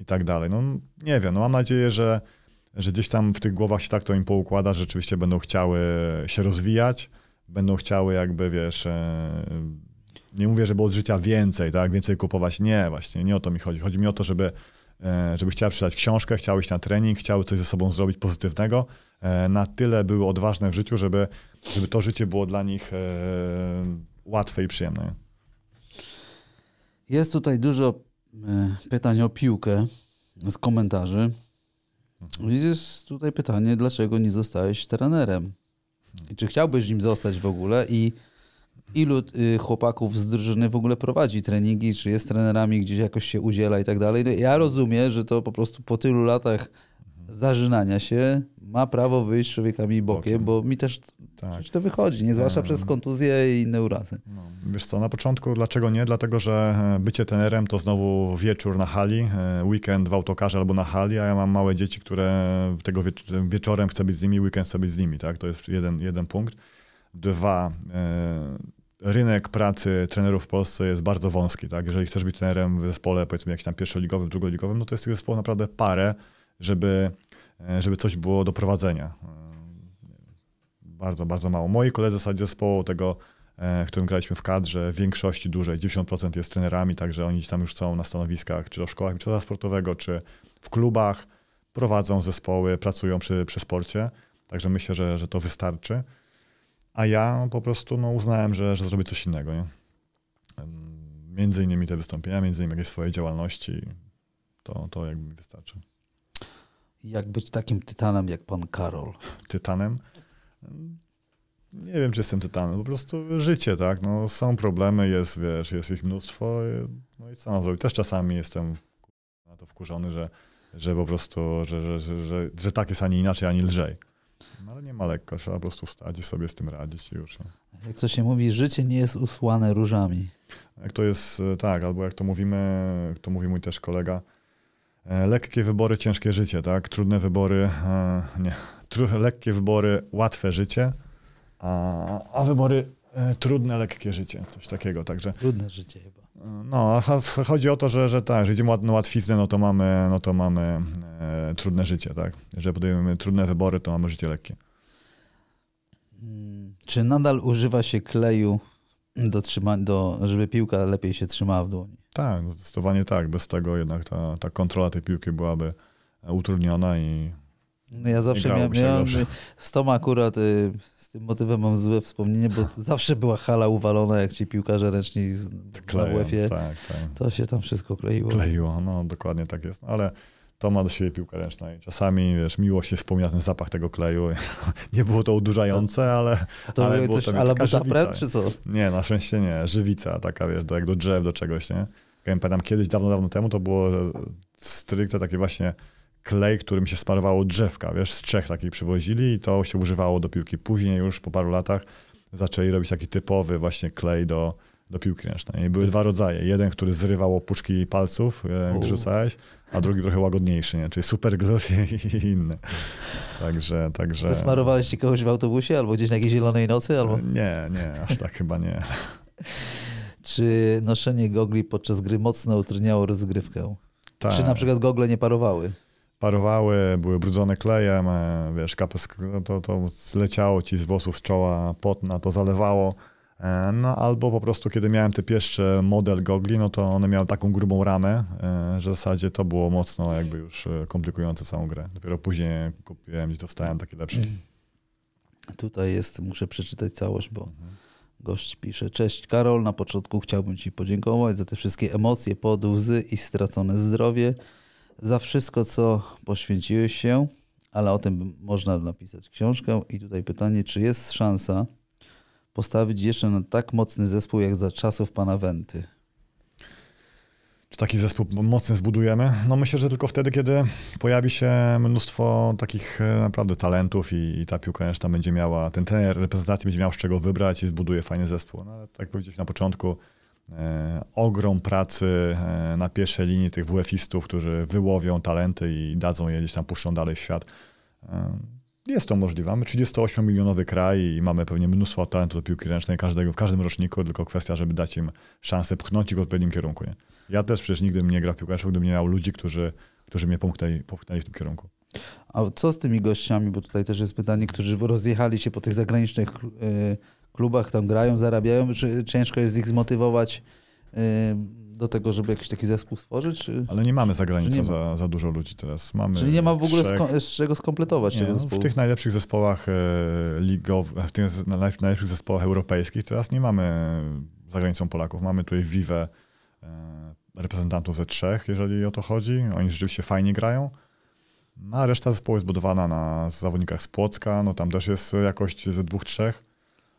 i tak dalej. No nie wiem, no mam nadzieję, że, że gdzieś tam w tych głowach się tak to im poukłada, że rzeczywiście będą chciały się rozwijać, będą chciały jakby, wiesz... E, nie mówię, żeby od życia więcej, tak? Więcej kupować. Nie, właśnie, nie o to mi chodzi. Chodzi mi o to, żeby, e, żeby chciały przeczytać książkę, chciały iść na trening, chciały coś ze sobą zrobić pozytywnego, E, na tyle były odważne w życiu, żeby, żeby to życie było dla nich e, łatwe i przyjemne. Jest tutaj dużo e, pytań o piłkę z komentarzy. Mhm. Jest tutaj pytanie, dlaczego nie zostałeś trenerem? I czy chciałbyś nim zostać w ogóle? I ilu y, chłopaków z drużyny w ogóle prowadzi treningi? Czy jest trenerami, gdzieś jakoś się udziela i tak dalej? No, ja rozumiem, że to po prostu po tylu latach zażynania się ma prawo wyjść człowiekami bokiem, bokiem. bo mi też tak. to wychodzi, nie zwłaszcza e, przez no. kontuzje i inne urazy. No. Wiesz co, na początku dlaczego nie? Dlatego, że e, bycie tenerem to znowu wieczór na hali, e, weekend w autokarze albo na hali, a ja mam małe dzieci, które tego wieczorem chcę być z nimi, weekend chcę być z nimi, tak? To jest jeden, jeden punkt. Dwa, rynek pracy trenerów w Polsce jest bardzo wąski, tak? Jeżeli chcesz być trenerem w zespole, powiedzmy jakimś tam pierwszoligowym, drugoligowym, no to jest tych zespołów naprawdę parę, żeby, e, żeby coś było do prowadzenia. E, bardzo, bardzo mało. Moi koledzy z zespołu tego, e, w którym graliśmy w kadrze, w większości dużej, 90% jest trenerami, także oni tam już są na stanowiskach, czy to w szkołach wieczora sportowego, czy w klubach, prowadzą zespoły, pracują przy, przy sporcie, także myślę, że, że to wystarczy. A ja po prostu no, uznałem, że, że zrobię coś innego. Nie? Między innymi te wystąpienia, między innymi jakieś swoje działalności, to, to jakby mi wystarczy. Jak być takim tytanem jak pan Karol? Tytanem? Nie wiem, czy jestem tytanem. Po prostu życie, tak? No, są problemy, jest, wiesz, jest ich mnóstwo. No i co mam zrobić? Też czasami jestem na to wkurzony, że, że po prostu, że, że, że, że, tak jest, ani inaczej, ani lżej. No, ale nie ma lekko, trzeba po prostu stać i sobie z tym radzić i już. No. Jak to się mówi, życie nie jest usłane różami. Jak to jest, tak, albo jak to mówimy, jak to mówi mój też kolega, E, lekkie wybory, ciężkie życie, tak? Trudne wybory, e, nie, tru, lekkie wybory, łatwe życie, a, a wybory e, trudne, lekkie życie, coś takiego, także... Trudne życie chyba. No, a chodzi o to, że, że tak, że idziemy na łatwiznę, no to mamy, no to mamy e, trudne życie, tak? Jeżeli podejmujemy trudne wybory, to mamy życie lekkie. Mm, czy nadal używa się kleju do, trzyma- do żeby piłka lepiej się trzymała w dłoni? Tak, no, zdecydowanie tak. Bez tego jednak ta, ta kontrola tej piłki byłaby e, utrudniona i. No ja zawsze miałem, miałem z Toma akurat y, z tym motywem mam złe wspomnienie, bo [laughs] zawsze była hala uwalona, jak ci piłkarze ręczni na WF-ie. Tak, tak. To się tam wszystko kleiło. Kleiło, no dokładnie tak jest. Ale to ma do siebie piłka ręczna. I czasami, wiesz, miło się wspomina ten zapach tego kleju. [laughs] nie było to udurzające, ale. to ale było coś, ale żywica. czy co? Nie, na szczęście nie. Żywica taka, wiesz, do, jak do drzew, do czegoś, nie? pamiętam kiedyś, dawno, dawno temu, to było e, stricte taki właśnie klej, którym się sparowało drzewka, wiesz, z Czech takiej przywozili i to się używało do piłki. Później już po paru latach zaczęli robić taki typowy właśnie klej do, do piłki ręcznej. I były dwa rodzaje. Jeden, który zrywał opuszki palców, e, jak rzucałeś, a drugi trochę łagodniejszy, nie? czyli super glue [laughs] i inny. Także, także... Smarowałeś kogoś w autobusie albo gdzieś na jakiejś zielonej nocy? Albo... Nie, nie, aż tak chyba nie. [laughs] Czy noszenie gogli podczas gry mocno utrudniało rozgrywkę? Tak. Czy na przykład gogle nie parowały? Parowały, były brudzone klejem, e, wiesz, kapesk, no to, to leciało ci z włosów, z czoła, pot na to zalewało. E, no albo po prostu, kiedy miałem te pierwsze model gogli, no to one miały taką grubą ramę, e, że w zasadzie to było mocno jakby już komplikujące całą grę. Dopiero później kupiłem i dostałem takie lepsze. Tutaj jest, muszę przeczytać całość, bo mhm. Gość pisze, cześć Karol, na początku chciałbym Ci podziękować za te wszystkie emocje, pod łzy i stracone zdrowie, za wszystko, co poświęciłeś się, ale o tym można napisać książkę. I tutaj pytanie, czy jest szansa postawić jeszcze na tak mocny zespół jak za czasów Pana Wenty? czy taki zespół mocny zbudujemy? No myślę, że tylko wtedy, kiedy pojawi się mnóstwo takich e, naprawdę talentów i, i ta piłka ręczna będzie miała, ten trener reprezentacji będzie miał z czego wybrać i zbuduje fajny zespół. No, ale tak powiedzieć na początku, e, ogrom pracy e, na pierwszej linii tych WF-istów, którzy wyłowią talenty i dadzą je gdzieś tam, puszczą dalej w świat. E, jest to możliwe. Mamy 38-milionowy kraj i mamy pewnie mnóstwo talentów do piłki ręcznej każdego, w każdym roczniku, tylko kwestia, żeby dać im szansę pchnąć ich w odpowiednim kierunku. Nie? Ja też przecież nigdy nie grał w piłkarzu, gdybym nie miał ludzi, którzy, którzy mnie pomknęli, w tym kierunku. A co z tymi gościami, bo tutaj też jest pytanie, którzy rozjechali się po tych zagranicznych e, klubach, tam grają, zarabiają, czy ciężko jest ich zmotywować e, do tego, żeby jakiś taki zespół stworzyć? Czy, Ale nie mamy za granicą za, za dużo ludzi teraz. Mamy Czyli nie ma w ogóle trzech... z czego skompletować nie, tego no, zespołu. w tych najlepszych zespołach e, ligowych, w tych najlepszych zespołach europejskich teraz nie mamy za granicą Polaków. Mamy tutaj Vive, reprezentantów ze trzech, jeżeli o to chodzi. Oni rzeczywiście fajnie grają. No, a reszta zespołu jest budowana na zawodnikach z Płocka, no tam też jest jakość ze dwóch, trzech.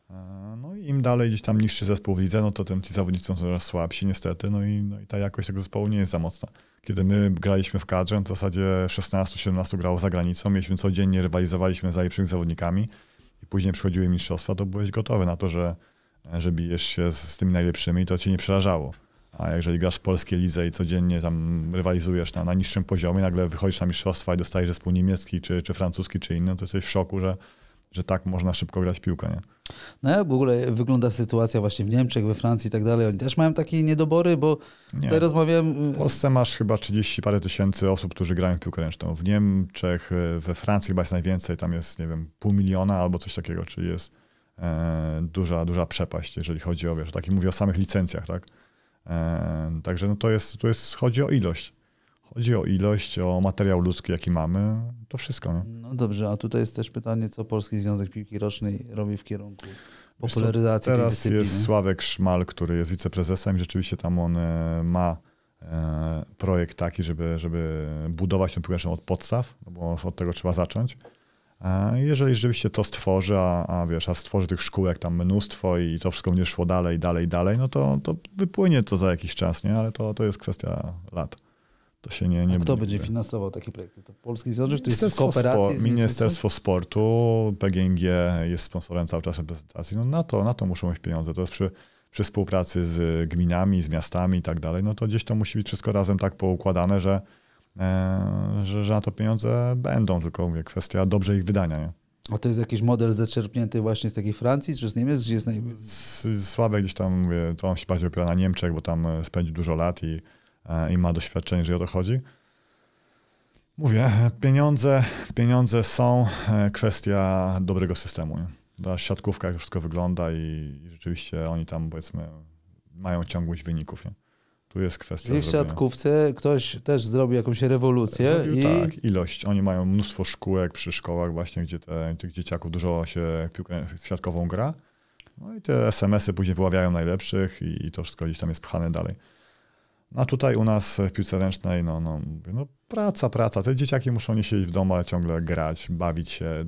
E, no i im dalej gdzieś tam niższy zespół widzę, no to tym ci zawodnicy są coraz słabsi niestety, no i, no i ta jakość tego zespołu nie jest za mocna. Kiedy my graliśmy w kadrze, no, w zasadzie 16-17 grało za granicą, mieliśmy codziennie, rywalizowaliśmy z najlepszymi zawodnikami i później przychodziły mistrzostwa, to byłeś gotowy na to, że, e, że bijesz się z, z tymi najlepszymi i to cię nie przerażało. A jeżeli grasz w polskiej lidze i codziennie tam rywalizujesz na najniższym poziomie, nagle wychodzisz na mistrzostwa i dostajesz zespół niemiecki, czy, czy francuski, czy inny, to jesteś w szoku, że, że tak można szybko grać piłkę. Nie? No jak w ogóle wygląda sytuacja właśnie w Niemczech, we Francji i tak dalej? Oni też mają takie niedobory, bo nie. tutaj rozmawiałem... W Polsce masz chyba 30 parę tysięcy osób, którzy grają w piłkę ręczną. W Niemczech, we Francji chyba jest najwięcej, tam jest, nie wiem, pół miliona albo coś takiego, czyli jest e, duża, duża przepaść, jeżeli chodzi o, wiesz, taki mówię o samych licencjach, tak? Także no to jest, to jest, chodzi o ilość. Chodzi o ilość, o materiał ludzki, jaki mamy, to wszystko. No, no dobrze, a tutaj jest też pytanie, co Polski Związek Piłki Rocznej robi w kierunku popularyzacji Teraz tej dyscypliny? jest Sławek Szmal, który jest wiceprezesem i rzeczywiście tam on e, ma e, projekt taki, żeby, żeby budować tę piłkę od podstaw, no bo od tego trzeba zacząć. Jeżeli rzeczywiście to stworzy, a, a wiesz, a stworzy tych szkółek tam mnóstwo i to wszystko będzie szło dalej, dalej, dalej, no to, to wypłynie to za jakiś czas, nie? Ale to, to jest kwestia lat. To się nie, nie A kto będzie finansował takie projekty? To Polski Związek, czy jest kooperacja? Spo... Ministerstwo Sportu, PGNG jest sponsorem cały czas reprezentacji. No na to, na to muszą mieć pieniądze. To jest przy, przy współpracy z gminami, z miastami i tak dalej. No to gdzieś to musi być wszystko razem tak poukładane, że E, że, że na to pieniądze będą, tylko mówię, kwestia dobrze ich wydania. Nie? A to jest jakiś model zaczerpnięty właśnie z takiej Francji czy z Niemiec? Gdzie jest naj... Słabe gdzieś tam, mówię, to on się bardziej opiera na Niemczech, bo tam e, spędził dużo lat i, e, i ma doświadczenie, że o to chodzi. Mówię, pieniądze, pieniądze są kwestia dobrego systemu. Nie? Na siatkówkach wszystko wygląda i rzeczywiście oni tam powiedzmy mają ciągłość wyników. Nie? Tu jest kwestia. I w siatkówce ktoś też zrobi jakąś rewolucję. i... Tak, ilość. Oni mają mnóstwo szkółek przy szkołach, właśnie gdzie te, tych dzieciaków dużo się piłkę gra. No i te SMS-y później wyławiają najlepszych i, i to wszystko gdzieś tam jest pchane dalej. No a tutaj u nas w piłce ręcznej, no, no, no praca, praca. Te dzieciaki muszą nie siedzieć w domu, ale ciągle grać, bawić się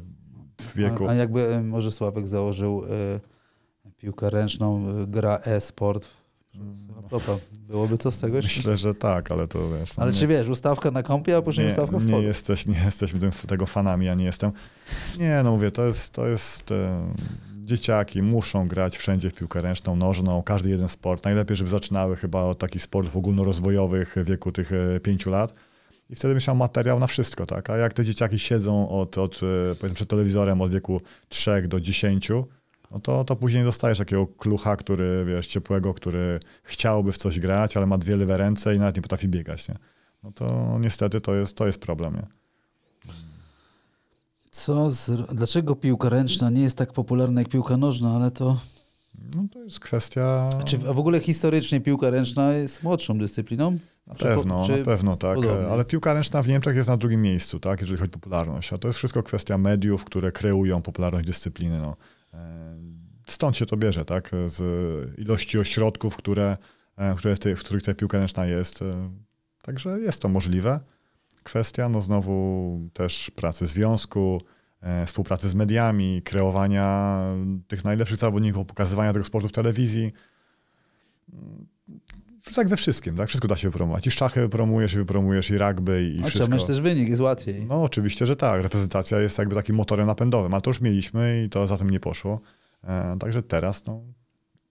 w wieku. A, a jakby e, może Sławek założył y, piłkę ręczną, y, gra e-sport laptopa. Mm, no byłoby co z tego? Myślę, że tak, ale to wiesz. Ale nie, czy wiesz, ustawka na kompie, a później nie, ustawka w Nie, jesteś, nie jesteśmy tego fanami, ja nie jestem. Nie, no mówię, to jest, to jest e, dzieciaki muszą grać wszędzie w piłkę ręczną, nożną, każdy jeden sport. Najlepiej, żeby zaczynały chyba od takich sportów ogólnorozwojowych w wieku tych e, pięciu lat. I wtedy myślałem materiał na wszystko, tak? A jak te dzieciaki siedzą od, od e, powiedzmy, przed telewizorem od wieku 3 do 10, no to, to później dostajesz takiego klucha, który, wiesz, ciepłego, który chciałby w coś grać, ale ma dwie lewe ręce i nawet nie potrafi biegać, nie? No to niestety to jest, to jest problem, nie? Co z, dlaczego piłka ręczna nie jest tak popularna jak piłka nożna, ale to... No to jest kwestia... Czy, a w ogóle historycznie piłka ręczna jest młodszą dyscypliną? Na pewno, czy... na pewno tak. Podobnie. Ale piłka ręczna w Niemczech jest na drugim miejscu, tak, jeżeli chodzi o popularność. A to jest wszystko kwestia mediów, które kreują popularność dyscypliny. No. E, Stąd się to bierze, tak? Z ilości ośrodków, które, e, które w, których ta piłka ręczna jest. E, także jest to możliwe. Kwestia, no znowu też pracy związku, e, współpracy z mediami, kreowania tych najlepszych zawodników, pokazywania tego sportu w telewizji. Mm, tak ze wszystkim, tak? Wszystko da się wypromować. I szachy wypromujesz, i wypromujesz, i rugby, i A wszystko. Oczywiście też wynik, jest łatwiej. No oczywiście, że tak. Reprezentacja jest jakby takim motorem napędowym, A to już mieliśmy i to za tym nie poszło. E, także teraz no,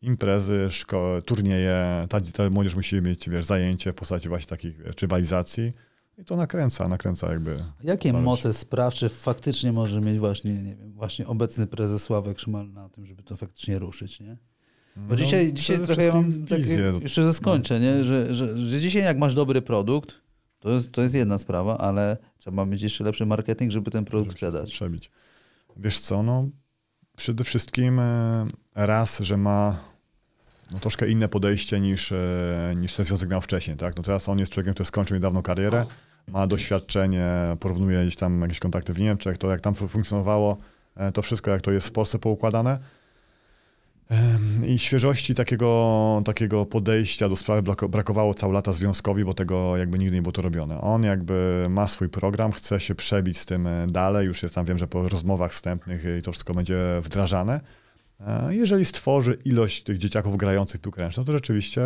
imprezy, szkoły, turnieje, ta, ta młodzież musi mieć wiesz, zajęcie w postaci właśnie takich rywalizacji. I to nakręca, nakręca jakby. Jakie należy. moce sprawcze faktycznie może mieć właśnie, nie wiem, właśnie obecny prezes Sławek Szymal na tym, żeby to faktycznie ruszyć, nie? Bo no, dzisiaj, dzisiaj trochę ja mam takie, jeszcze ze skończę, nie? No. Że, że, że dzisiaj jak masz dobry produkt, to jest, to jest jedna sprawa, ale trzeba mieć jeszcze lepszy marketing, żeby ten produkt sprzedać sprzedać. Przebić. Wiesz co, no Przede wszystkim e, raz, że ma no, troszkę inne podejście niż, e, niż związek miał wcześniej. Tak? No, teraz on jest człowiekiem, który skończył niedawno karierę, ma doświadczenie, porównuje gdzieś tam jakieś kontakty w Niemczech, to jak tam funkcjonowało, e, to wszystko jak to jest w Polsce poukładane i świeżości takiego, takiego podejścia do sprawy brakowało cały lata związkowi, bo tego jakby nigdy nie było to robione. On jakby ma swój program, chce się przebić z tym e, dalej, już jest tam, wiem, że po rozmowach wstępnych e, i to wszystko będzie wdrażane. E, jeżeli stworzy ilość tych dzieciaków grających tu ręczną, to rzeczywiście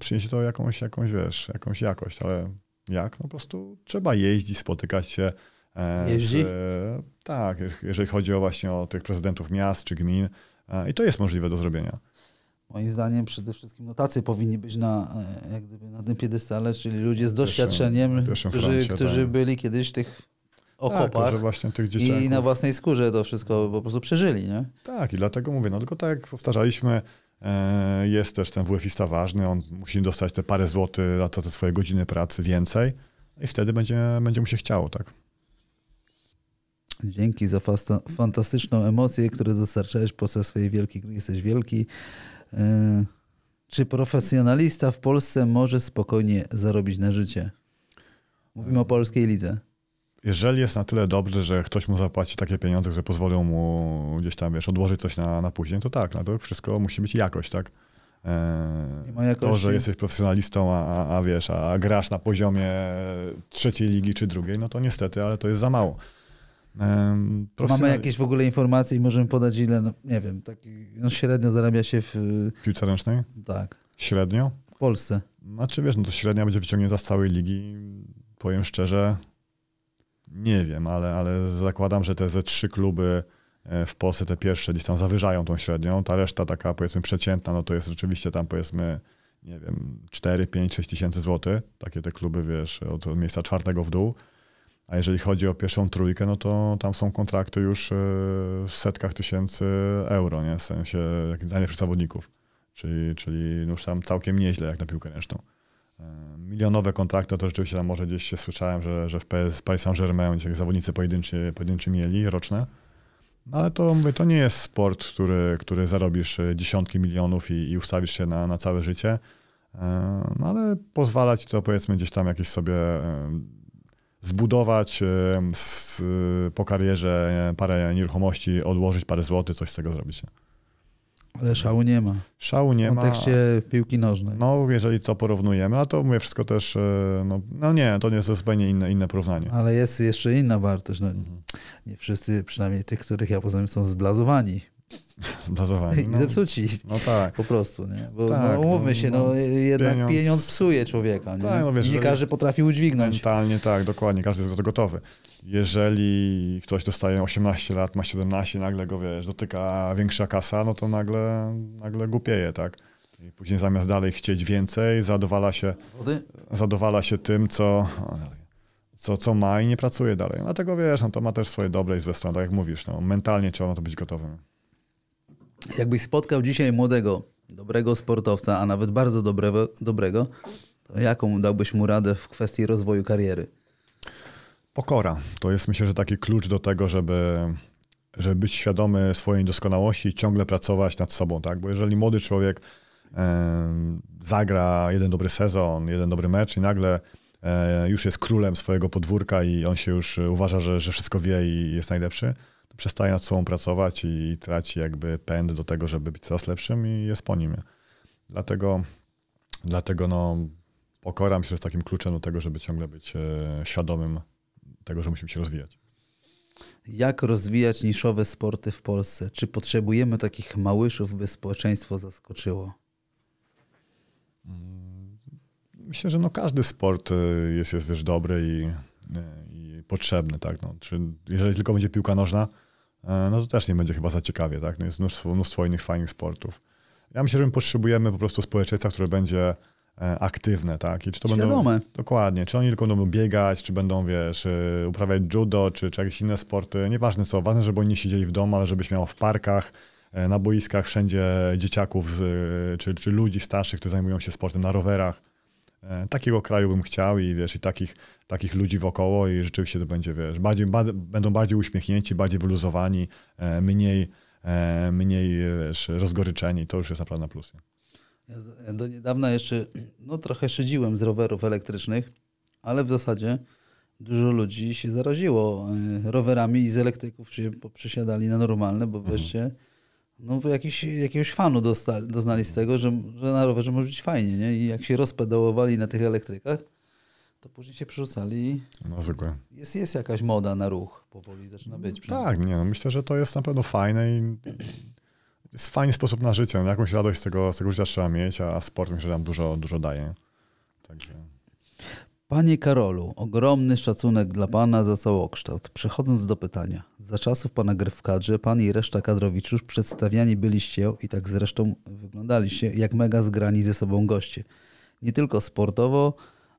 przyniesie to jakąś, jakąś, wiesz, jakąś jakość, ale jak? No po prostu trzeba jeździć, spotykać się. Jeździ? tak, jeżeli chodzi o właśnie o tych prezydentów miast czy gmin, E, I to jest możliwe do zrobienia. Moim zdaniem przede wszystkim notacje powinni być na, e, jak gdyby na tym piedestale, czyli ludzie z doświadczeniem, pierwszym, którzy, Francie, którzy tak. byli kiedyś tych okopach tak, i na własnej skórze to wszystko po prostu przeżyli. Nie? Tak, i dlatego mówię, no tylko tak jak powtarzaliśmy, e, jest też ten wf ważny, on musi dostać te parę złotych za te swoje godziny pracy więcej i wtedy będzie, będzie mu się chciało, tak. Dzięki za fantastyczną emocję, które dostarczałeś podczas swojej wielkiej gry. Jesteś wielki. E, czy profesjonalista w Polsce może spokojnie zarobić na życie? Mówimy o polskiej lidze. Jeżeli jest na tyle dobry, że ktoś mu zapłaci takie pieniądze, które pozwolą mu gdzieś tam, wiesz, odłożyć coś na, na później, to tak, no to wszystko musi być jakość, tak? E, to, że jesteś profesjonalistą, a, a, a wiesz, a grasz na poziomie trzeciej ligi czy drugiej, no to niestety, ale to jest za mało. Mamy jakieś w ogóle informacje i możemy podać ile, no, nie wiem, taki, no, średnio zarabia się w... Piłce ręcznej? Tak. Średnio? W Polsce. Znaczy wiesz, no to średnia będzie wyciągnięta z całej ligi, powiem szczerze, nie wiem, ale, ale zakładam, że te ze trzy kluby e, w Polsce, te pierwsze gdzieś tam zawyżają tą średnią, ta reszta taka powiedzmy przeciętna, no to jest rzeczywiście tam powiedzmy nie wiem, 4, 5, 6 tysięcy złotych, takie te kluby, wiesz, od miejsca czwartego w dół, a jeżeli chodzi o pierwszą trójkę, no to tam są kontrakty już e, w setkach tysięcy euro, nie? w sensie najlepszych zawodników. Czyli, czyli no już tam całkiem nieźle jak na piłkę ręczną. E, milionowe kontrakty, no to rzeczywiście tam może gdzieś się słyszałem, że, że w PS, Paris Saint-Germain zawodnicy pojedynczy, pojedynczy mieli roczne. No ale to, mówię, to nie jest sport, który, który zarobisz e, dziesiątki milionów i, i ustawisz się na, na całe życie. No ale pozwala ci to powiedzmy gdzieś tam jakieś sobie zbudować z, e, e, po karierze e, parę nieruchomości, odłożyć parę złotych, coś z tego zrobić. Ale szału nie ma. Szału nie ma. W kontekście ma. piłki nożnej. No, jeżeli co porównujemy, a to mówię wszystko też, no, no nie, to nie jest zupełnie inne, inne porównanie. Ale jest jeszcze inna wartość. No, mhm. Nie wszyscy, przynajmniej tych, których ja poznałem, są zblazowani Zblazowani. No. I zepsuci. No tak. Po prostu, nie? Bo tak, no, no, umówmy się, no, no jednak pieniądz. pieniądz. psuje człowieka, nie? Tak, no wiesz, I nie każdy potrafi udźwignąć. Mentalnie tak, dokładnie, każdy jest do tego gotowy. Jeżeli ktoś dostaje 18 lat, ma 17, nagle go, wiesz, dotyka większa kasa, no to nagle, nagle głupieje, tak? I później zamiast dalej chcieć więcej, zadowala się, zadowala się tym, co, co, co ma i nie pracuje dalej. Dlatego wiesz, no to ma też swoje dobre i złe strony, tak jak mówisz, no, mentalnie trzeba na to być gotowym jakbyś spotkał dzisiaj młodego, dobrego sportowca, a nawet bardzo dobrego, dobrego, to jaką dałbyś mu radę w kwestii rozwoju kariery? Pokora. To jest myślę, że taki klucz do tego, żeby, żeby być świadomy swojej doskonałości i ciągle pracować nad sobą, tak? Bo jeżeli młody człowiek zagra jeden dobry sezon, jeden dobry mecz i nagle e, już jest królem swojego podwórka i on się już uważa, że, że wszystko wie i jest najlepszy, przestaje nad sobą pracować i traci jakby pęd do tego, żeby być coraz lepszym i jest po nim. Dlatego, dlatego no, pokoram się z takim kluczem do tego, żeby ciągle być e, świadomym tego, że musimy się rozwijać. Jak rozwijać niszowe sporty w Polsce? Czy potrzebujemy takich małyszów, by społeczeństwo zaskoczyło? Mm, myślę, że no każdy sport e, jest, jest wiesz, dobry i, e, i potrzebny. Tak? No, czy jeżeli tylko będzie piłka nożna, E, no to też nie będzie chyba za ciekawie, tak? No jest mnóstwo, mnóstwo innych fajnych sportów. Ja myślę, że my potrzebujemy po prostu społeczeństwa, które będzie e, aktywne, tak? I czy to Świadome. będą Dokładnie. Czy oni tylko będą biegać, czy będą, wiesz, e, uprawiać judo, czy, czy jakieś inne sporty. Nieważne co. Ważne, żeby oni nie siedzieli w domu, ale żebyś miał w parkach, na boiskach wszędzie dzieciaków z, czy, czy ludzi starszych, którzy zajmują się sportem, na rowerach. E, takiego kraju bym chciał i wiesz, i takich, takich ludzi wokoło i rzeczywiście to będzie, wiesz, bardziej, ba, będą bardziej uśmiechnięci, bardziej wyluzowani, e, mniej, e, mniej wiesz, rozgoryczeni. To już jest naprawdę na plus. Ja do niedawna jeszcze, no trochę szydziłem z rowerów elektrycznych, ale w zasadzie dużo ludzi się zaraziło rowerami i z elektryków się poprzysiadali na normalne, bo mhm. wreszcie no, jakiś, jakiegoś fanu dostali, doznali z tego, że, że na rowerze może być fajnie, nie? I jak się rozpedałowali na tych elektrykach, to później się przerzucali. No, zwykle. Jest, jest jakaś moda na ruch, powoli zaczyna być. tak, nie, no, myślę, że to jest na pewno fajne i jest fajny sposób na życie. No, jakąś radość z tego, z tego życia trzeba mieć, a sport myślę, że nam dużo, dużo daje. Także... Panie Karolu, ogromny szacunek dla Pana za całokształt. Przechodząc do pytania. Za czasów Pana gry w kadrze, Pan i reszta kadrowiczów przedstawiani byliście i tak zresztą wyglądaliście jak mega zgrani ze sobą goście. Nie tylko sportowo,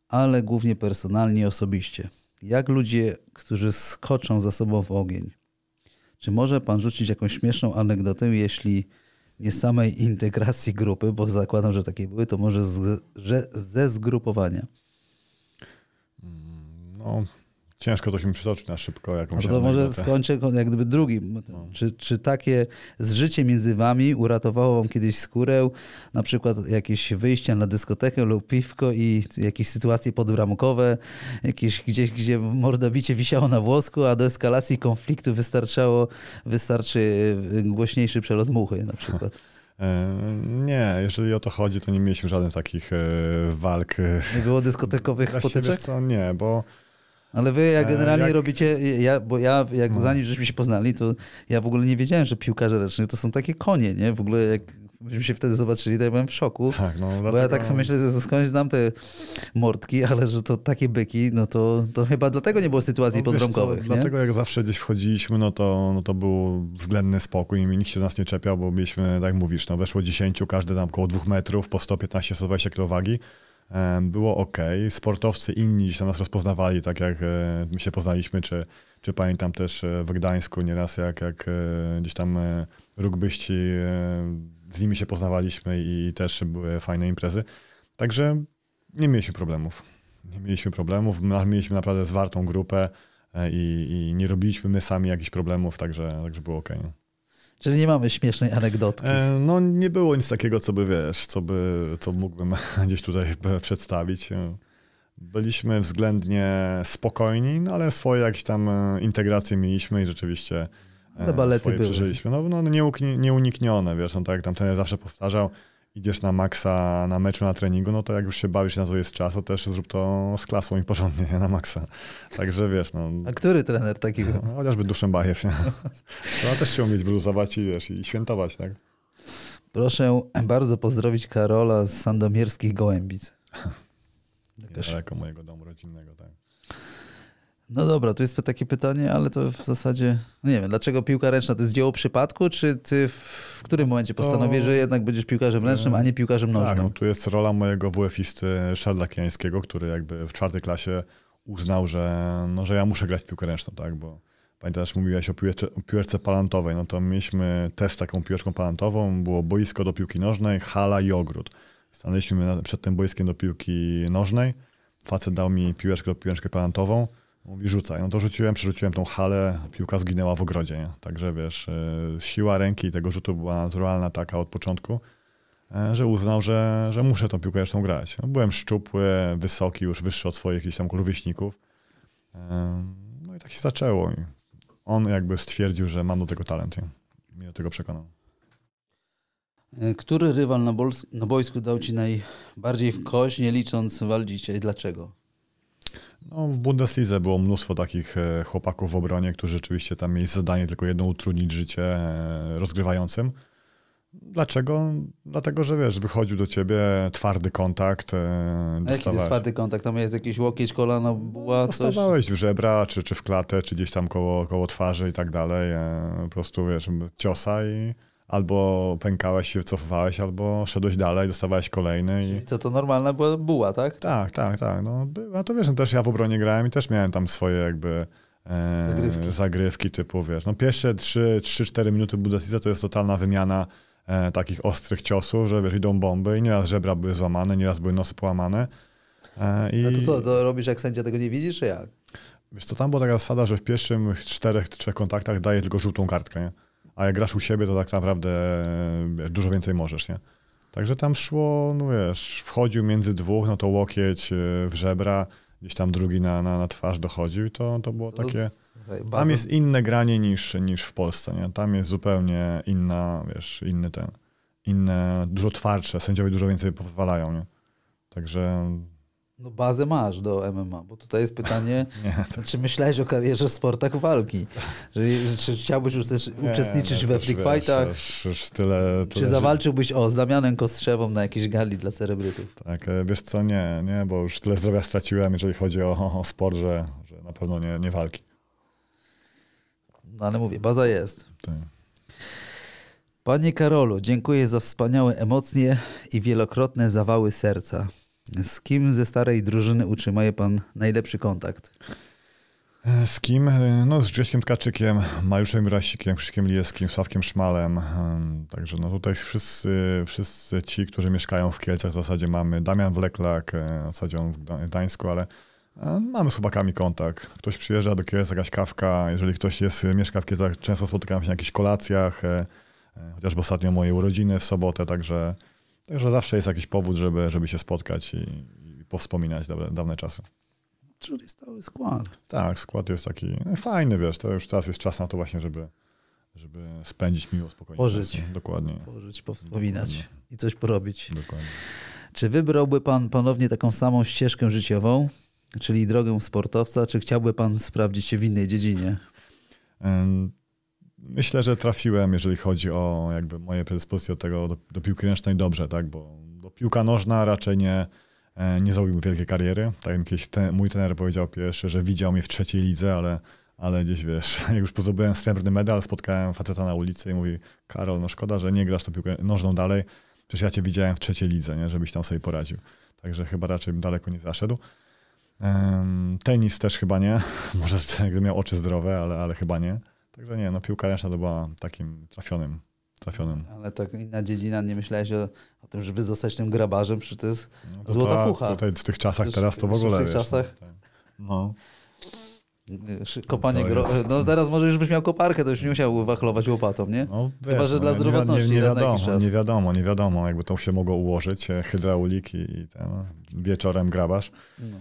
ale głównie personalnie osobiście. Jak ludzie, którzy skoczą za sobą w ogień. Czy może Pan rzucić jakąś śmieszną anegdotę, jeśli nie samej integracji grupy, bo zakładam, że takie były, to może z, że ze zgrupowania. No, ciężko to się przytoczyć na szybko jakąś. No to może skończę jak gdyby drugim. No. no. Czy, czy takie zżycie między wami uratowało wam kiedyś skórę, na przykład jakieś wyjścia na dyskotekę lub piwko i jakieś sytuacje podbramkowe, jakieś gdzieś, gdzie mordobicie wisiało na włosku, a do eskalacji konfliktu wystarczało, wystarczy y, głośniejszy przelot muchy na przykład? [laughs] E, nie, jeżeli o to chodzi, to nie mieliśmy żadnych takich e, walk. E, nie było dyskotekowych potyczek? Co, nie, bo ale wy jak e, generalnie jak... robicie, ja, bo ja jak no. zanim żeśmy się poznali, to ja w ogóle nie wiedziałem, że piłkarze ręcznych to są takie konie, nie? W ogóle jak myśmy się wtedy zobaczyli, to ja byłem w szoku. Tak, no, bo ja tak sobie myślę, że skądś znam te mordki, ale że to takie byki, no to, to chyba dlatego nie było sytuacji no, podrąkowych. Co, dlatego jak zawsze gdzieś wchodziliśmy, no to, no to był względny spokój, i nikt się do nas nie czepiał, bo mieliśmy, tak jak mówisz, no weszło 10, każdy tam około 2 metrów, po 115-120 kg wagi było ok. Sportowcy inni gdzieś nas rozpoznawali, tak jak e, my się poznaliśmy, czy, czy pamiętam też e, w Gdańsku nieraz, jak, jak e, gdzieś tam rugbyści, z nimi się poznawaliśmy i też były fajne imprezy. Także nie mieliśmy problemów. Nie mieliśmy problemów, mieliśmy naprawdę zwartą grupę i, i nie robiliśmy my sami jakichś problemów, także, także było ok. Czyli nie mamy śmiesznej anegdotki. E, no nie było nic takiego, co by wiesz, co, by, co mógłbym [laughs] gdzieś tutaj przedstawić. Byliśmy względnie spokojni, no ale swoje jakieś tam e, integracje mieliśmy i rzeczywiście ale no, balety e, swoje były. przeżyliśmy. No, no nieuniknione, wiesz, no, tak jak tam ten zawsze powtarzał, idziesz na maksa na meczu, na treningu, no to jak już się bawisz na to jest czas, to też zrób to z klasą i porządnie na maksa. Także wiesz, no... A który trener taki był? No, chociażby Duszembajew, nie? Trzeba też się umieć wyluzować i wiesz, i świętować, tak? Proszę bardzo pozdrowić Karola z Sandomierskich Gołębic. [laughs] Jakaś... mojego domu rodzinnego, tak. No dobra, to jest takie pytanie, ale to w zasadzie no nie wiem, dlaczego piłka ręczna to jest dzieło przypadku, czy ty w którym momencie postanowisz, to... że jednak będziesz piłkarzem ręcznym, a nie piłkarzem tak, nożnym? Tak, no, tu jest rola mojego WF-isty Szarla Kijańskiego, który jakby w czwartej klasie uznał, że, no, że ja muszę grać w piłkę ręczną, tak? Bo pamiętasz, mówiłaś o piłeczce, o palantowej, no to mieliśmy test taką piłeczką palantową, było boisko do piłki nożnej, hala i ogród. Stanęliśmy przed tym boiskiem do piłki nożnej, facet dał mi piłeczkę do piłeczkę palantową, Mówi rzucaj. No to rzuciłem, przerzuciłem tą halę, piłka zginęła w ogrodzie. Nie? Także wiesz, e, siła ręki tego rzutu była naturalna taka od początku, e, że uznał, że, że muszę tą piłkę jeszcze grać. No, byłem szczupły, wysoki, już wyższy od swoich jakichś tam rówieśników. E, no i tak się zaczęło. I on jakby stwierdził, że mam do tego talent. Nie? Mnie do tego przekonał. Który rywal na, bols- na boisku dał ci najbardziej w kość, nie licząc wal dzisiaj? Dlaczego? No, w Bundeslize było mnóstwo takich e, chłopaków w obronie, którzy rzeczywiście tam mieli zadanie tylko jedno utrudnić życie e, rozgrywającym. Dlaczego? Dlatego, że wiesz, wychodził do ciebie twardy kontakt. E, dostawałeś. jaki jest twardy kontakt? Tam jest jakieś łokieć, kolano, była coś? Dostawałeś w żebra, czy, czy w klatę, czy gdzieś tam koło, koło twarzy i tak dalej. Po prostu, wiesz, ciosa i albo pękałeś się, cofowałeś, albo szedłeś dalej, dostawałeś kolejny. i... co, to normalna była buła, tak? Tak, tak, tak. No, A to wiesz, no, też ja w obronie grałem i też miałem tam swoje jakby e, zagrywki. zagrywki typu, wiesz, no pierwsze 3-4 minuty Budasica to jest totalna wymiana e, takich ostrych ciosów, że wiesz, idą bomby i nieraz żebra były złamane, nieraz były nosy połamane. E, i... A to co, to robisz jak sędzia, tego nie widzisz, czy jak? Wiesz co, tam była taka zasada, że w pierwszych czterech, trzech kontaktach daje tylko żółtą kartkę, nie? a jak grasz u siebie, to tak naprawdę e, dużo więcej możesz, nie? Także tam szło, no wiesz, wchodził między dwóch, no to łokieć e, w żebra, gdzieś tam drugi na, na, na twarz dochodził i to, to było takie... Tam jest inne granie niż, niż w Polsce, nie? Tam jest zupełnie inna, wiesz, inny ten, inne, dużo twardsze, sędziowie dużo więcej pozwalają, nie? Także no bazę masz do MMA, bo tutaj jest pytanie, [laughs] nie, to... czy myślałeś o karierze w sportach walki? Że, czy chciałbyś uczestniczyć nie, uczestniczyć no we free fightach? tyle, tyle, czy zawalczyłbyś o z Damianem Kostrzewą na jakiejś gali dla celebrytów? Tak, e, wiesz co, nie, nie, bo już tyle zdrowia straciłem, jeżeli chodzi o, o sport, że, że na pewno nie, nie walki. No ale mówię, baza jest. Tak. Panie Karolu, dziękuję za wspaniałe emocje i wielokrotne zawały serca. Z kim ze starej drużyny utrzymuje pan najlepszy kontakt? Z kim? No, z Grześkiem Tkaczykiem, Mariuszem Grasikiem, Krzyszkiem Lieskim, Sławkiem Szmalem. Hmm, także no tutaj wszyscy, wszyscy ci, którzy mieszkają w Kielcach, w zasadzie mamy Damian Wleklak, e, w zasadzie on w Gdańsku, ale e, mamy z chłopakami kontakt. Ktoś przyjeżdża do Kielc, jakaś kawka. Jeżeli ktoś jest, mieszka w Kielcach, często spotykam się na jakichś kolacjach, e, chociażby ostatnio moje urodziny w sobotę, także... Także zawsze jest jakiś powód, żeby, żeby się spotkać i, i powspominać dawne, dawne czasy. Czyli stały skład. Tak, skład jest taki no, fajny, wiesz, to już teraz jest czas na to właśnie, żeby, żeby spędzić miło, spokojnie. Pożyć. Czas, dokładnie. Pożyć, powspominać dokładnie. i coś porobić. Dokładnie. Czy wybrałby pan ponownie taką samą ścieżkę życiową, czyli drogę sportowca, czy chciałby pan sprawdzić się w innej dziedzinie? Um, Myślę, że trafiłem, jeżeli chodzi o jakby moje predyspozycje do tego, do, do piłki ręcznej dobrze, tak? Bo do piłka nożna raczej nie, e, nie zrobił wielkiej kariery. Tak jak kiedyś ten, mój trener powiedział pierwszy, że widział mnie w trzeciej lidze, ale, ale gdzieś wiesz, [laughs] jak już pozdobyłem srebrny medal, spotkałem faceta na ulicy i mówi Karol, no szkoda, że nie grasz tą piłkę nożną dalej, przecież ja cię widziałem w trzeciej lidze, nie? żebyś tam sobie poradził. Także chyba raczej bym daleko nie zaszedł. Um, tenis też chyba nie. [laughs] Może gdybym miał oczy zdrowe, ale, ale chyba nie. Także nie, no piłka ręczna to była takim trafionym. trafionym. Ale tak inna dziedzina, nie myślałeś o, o tym, żeby zostać tym grabarzem, przy to jest no to złota ta, fucha. Tutaj w tych czasach teraz to w ogóle. W tych wiesz, no, czasach. Tak. No. Kopanie gro... No teraz może już byś miał koparkę, to już nie musiał wachlować łopatą, nie? No, wiesz, Chyba, że no, dla zdrowotności. Nie, nie, wiadomo, nie wiadomo, nie wiadomo, jakby to się mogło ułożyć, e, hydrauliki i, i ten, wieczorem grabasz. No.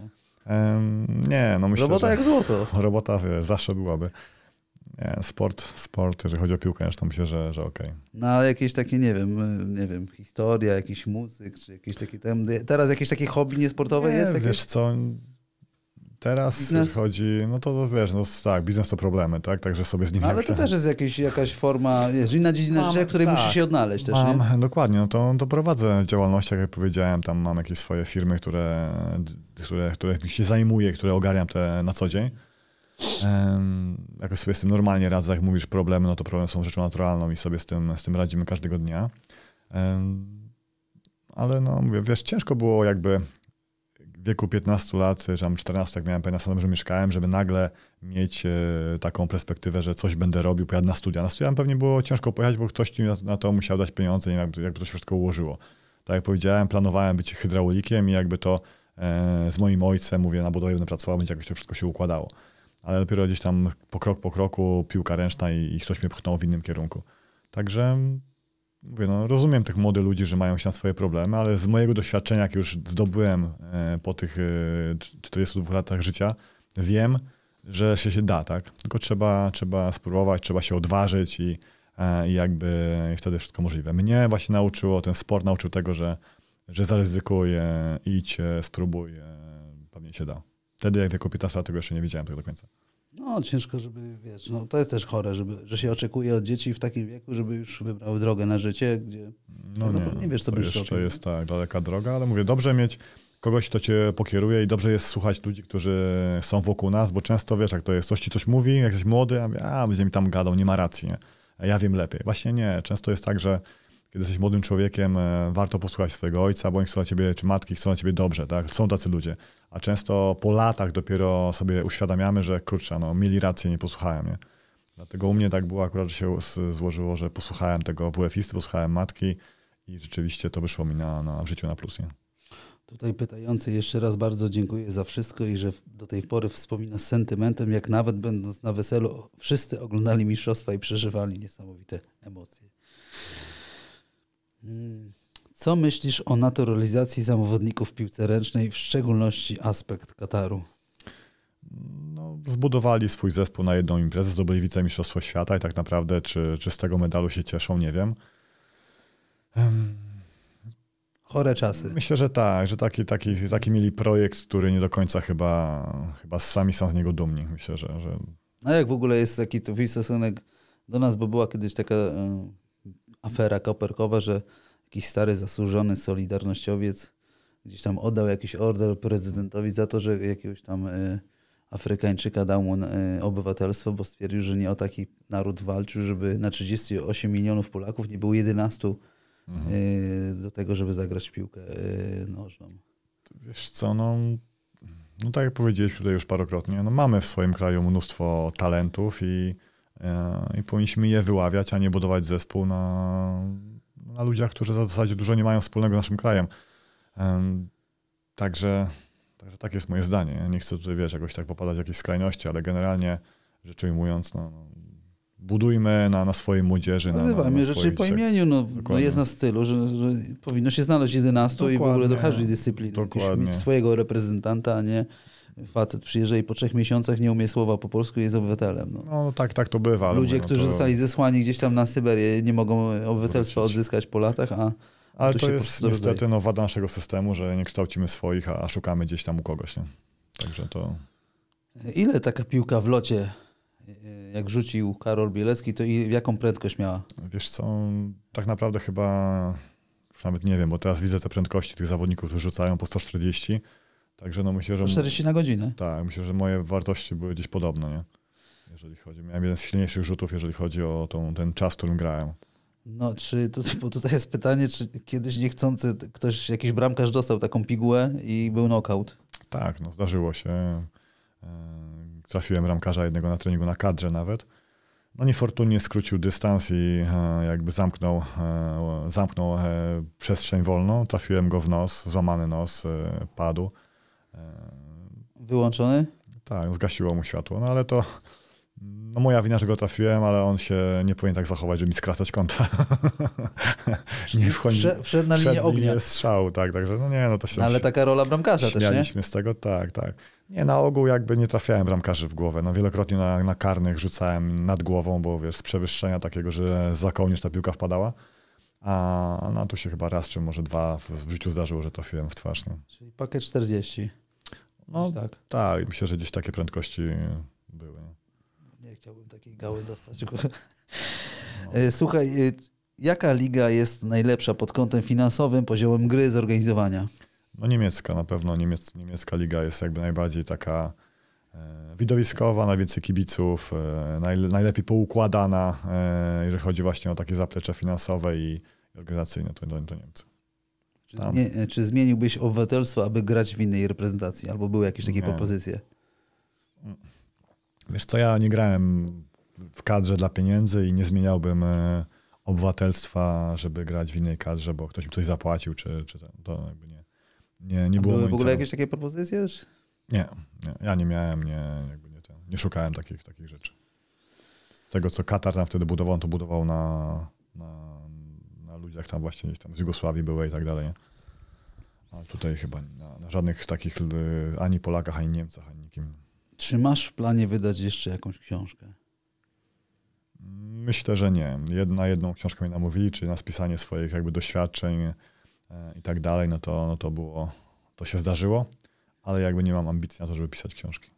Um, nie, no myślę, Robota że... jak złoto. [laughs] Robota, wiesz, zawsze byłaby. Nie, sport, sport, jeżeli chodzi o piłkę to myślę, że, że okej. Okay. No ale jakieś takie, nie wiem, nie wiem, historia, jakiś muzyk, czy jakieś takie tam, teraz jakieś takie hobby niesportowe nie, jest? Jakieś... wiesz co, teraz biznes? chodzi, no to wiesz, no tak, biznes to problemy, tak, także sobie z nim... No, ale to też jest jakieś, jakaś forma, wiesz, inna dziedzina mam, życia, której tak. musisz się odnaleźć też, mam, nie? Dokładnie, no to, to prowadzę działalność, jak powiedziałem, tam mam jakieś swoje firmy, które, które, które się zajmuję, które ogarniam te na co dzień jak sobie z tym normalnie radzę, jak mówisz problemy, no to problemy są rzeczą naturalną i sobie z tym, z tym radzimy każdego dnia. Ale no mówię, wiesz, ciężko było jakby w wieku 15 lat, czy tam 14, jak miałem na samym, że mieszkałem, żeby nagle mieć e, taką perspektywę, że coś będę robił, pojadę na studia. Na studia pewnie było ciężko pojechać, bo ktoś na to musiał dać pieniądze, nie wiem, jakby, jakby to się wszystko ułożyło. Tak jak powiedziałem, planowałem być hydraulikiem i jakby to e, z moim ojcem, mówię, na budowie będę pracował, będzie jakoś to wszystko się układało ale dopiero gdzieś tam po krok po kroku piłka ręczna i, i ktoś mnie pchnął w innym kierunku. Także mówię, no, rozumiem tych młodych ludzi, że mają się na swoje problemy, ale z mojego doświadczenia, jak już zdobyłem e, po tych 42 e, latach życia, wiem, że się, się da, tak? Tylko trzeba, trzeba spróbować, trzeba się odważyć i, e, i jakby i wtedy wszystko możliwe. Mnie właśnie nauczyło, ten sport nauczył tego, że, że zaryzykuję, idź, spróbuj, pewnie się da. Wtedy jak jako 15 lat tego jeszcze nie wiedziałem tak do końca. No, ciężko, żeby, wiesz, no to jest też chore, żeby, że się oczekuje od dzieci w takim wieku, żeby już wybrały drogę na życie, gdzie no, no, no nie, nie, wiesz, co byś robił. To jest tak, daleka droga, ale mówię, dobrze mieć kogoś, kto cię pokieruje i dobrze jest słuchać ludzi, którzy są wokół nas, bo często, wiesz, jak to jest, ktoś ci coś mówi, jak jesteś młody, a, a będzie mi tam gadał, nie ma racji, nie? ja wiem lepiej. Właśnie nie, często jest tak, że kiedy jesteś młodym człowiekiem, e, warto posłuchać swojego ojca, bo oni chcą na ciebie, czy matki chcą na ciebie dobrze, tak? Są tacy ludzie. A często po latach dopiero sobie uświadamiamy, że kurczę, no mieli rację, nie posłuchałem, nie? Dlatego u mnie tak było akurat, że się złożyło, że posłuchałem tego WF-isty, posłuchałem matki i rzeczywiście to wyszło mi na, na w życiu na plus, nie? Tutaj pytający jeszcze raz bardzo dziękuję za wszystko i że do tej pory wspomina z sentymentem, jak nawet będąc na weselu, wszyscy oglądali mistrzostwa i przeżywali niesamowite emocje. Co myślisz o naturalizacji zawodników w piłce ręcznej, w szczególności aspekt Kataru? No, zbudowali swój zespół na jedną imprezę, zdobyli wicemistrzostwo świata i tak naprawdę czy, czy z tego medalu się cieszą, nie wiem. Chore czasy. Myślę, że tak, że taki, taki, taki mieli projekt, który nie do końca chyba, chyba sami są z niego dumni. Myślę, że... że... A jak w ogóle jest taki to stosunek do nas, bo była kiedyś taka afera koperkowa, że jakiś stary zasłużony solidarnościowiec gdzieś tam oddał jakiś order prezydentowi za to, że jakiegoś tam y, Afrykańczyka dał mu y, obywatelstwo, bo stwierdził, że nie o taki naród walczył, żeby na 38 milionów Polaków nie było 11 mhm. y, do tego, żeby zagrać piłkę y, nożną. Wiesz co, no, no tak jak powiedzieliśmy tutaj już parokrotnie, no mamy w swoim kraju mnóstwo talentów i E, i powinniśmy je wyławiać, a nie budować zespół na, na ludziach, którzy w zasadzie dużo nie mają wspólnego z naszym krajem. Także, także tak jest moje zdanie. nie chcę tutaj, wiesz, jakoś tak popadać w jakieś skrajności, ale generalnie rzecz ujmując, no, no budujmy na, na swojej młodzieży. Nazywamy rzeczy swoich, po imieniu. No, no jest na stylu, że, że, powinno się znaleźć 11 dokładnie, i w ogóle do każdej dyscypliny. Dokładnie. Mieć swojego reprezentanta, a nie facet przyjeżdża i po trzech miesiącach nie umie słowa po polsku i jest obywatelem. No, no tak, tak to bywa. Ludzie, no którzy to... zostali zesłani gdzieś tam na Syberię, nie mogą obywatelstwa odzyskać po latach, a ale to, to jest niestety no, wada naszego systemu, że nie kształcimy swoich, a, a szukamy gdzieś tam u kogoś. Nie? Także to... Ile taka piłka w locie, jak rzucił Karol Bielecki, to i jaką prędkość miała? Wiesz co, tak naprawdę chyba, już nawet nie wiem, bo teraz widzę te prędkości tych zawodników, którzy rzucają po 140 Także no myślę, że... 40 na godzinę. Tak, myślę, że moje wartości były gdzieś podobne, nie? Jeżeli chodzi, miałem jeden z silniejszych rzutów, jeżeli chodzi o tą, ten czas, którym grałem. No, czy tu, bo tutaj jest pytanie, czy kiedyś niechcący ktoś, jakiś bramkarz dostał taką pigułę i był knockout? Tak, no zdarzyło się. E, trafiłem bramkarza jednego na treningu, na kadrze nawet. No niefortunnie skrócił dystans i e, jakby zamknął, e, zamknął przestrzeń wolną. Trafiłem go w nos, złamany nos, padł. E, wyłączony? Tak, zgasiło mu światło, no ale to no moja wina, że go trafiłem, ale on się nie powinien tak zachować, żeby mi skracać konta. [laughs] nie wchodzi, wszedł, wszedł na linię ognia. Linię strzał, tak, także no nie, no to się... No ale taka rola bramkarza też, nie? z tego, tak, tak. Nie, na ogół jakby nie trafiałem bramkarzy w głowę. No wielokrotnie na, na karnych rzucałem nad głową, bo wiesz, z przewyższenia takiego, że za kołnierz ta piłka wpadała. A no, tu się chyba raz, czy może dwa w, w życiu zdarzyło, że trafiłem w twarz. No. Czyli pakiet 40. No tak. Tak, myślę, że gdzieś takie prędkości były. Nie chciałbym takiej gały dostać. No. E, słuchaj, e, jaka liga jest najlepsza pod kątem finansowym, poziomem gry, zorganizowania? No niemiecka na pewno. Niemiec, niemiecka liga jest jakby najbardziej taka e, widowiskowa, najwięcej kibiców, najlepiej poukładana, jeżeli chodzi właśnie o takie zaplecze finansowe i organizacyjne, to to niemcy. Czy, czy, zmieniłbyś obywatelstwo, aby grać w innej reprezentacji? Albo były jakieś takie nie. propozycje? Wiesz co, ja nie grałem w kadrze dla pieniędzy i nie zmieniałbym e, obywatelstwa, żeby grać w innej kadrze, bo ktoś mi coś zapłacił, czy, czy to jakby nie. Nie, nie było były w ogóle celu. jakieś takie propozycje? Nie, nie, ja nie miałem, nie, jakby nie, nie szukałem takich, takich rzeczy. Tego, co Katar nam wtedy budował, on to budował na, na, na ludziach tam właśnie tam z Jugosławii były i tak dalej. Nie? tutaj chyba na, na żadnych takich e, ani Polakach, ani Niemcach, ani nikim. Czy masz w planie wydać jeszcze jakąś książkę? Myślę, że nie. Jedna, jedną książkę mi namówili, czyli na spisanie swoich jakby doświadczeń e, i tak dalej, no to, no to było, to się zdarzyło, ale jakby nie mam ambicji na to, żeby pisać książki.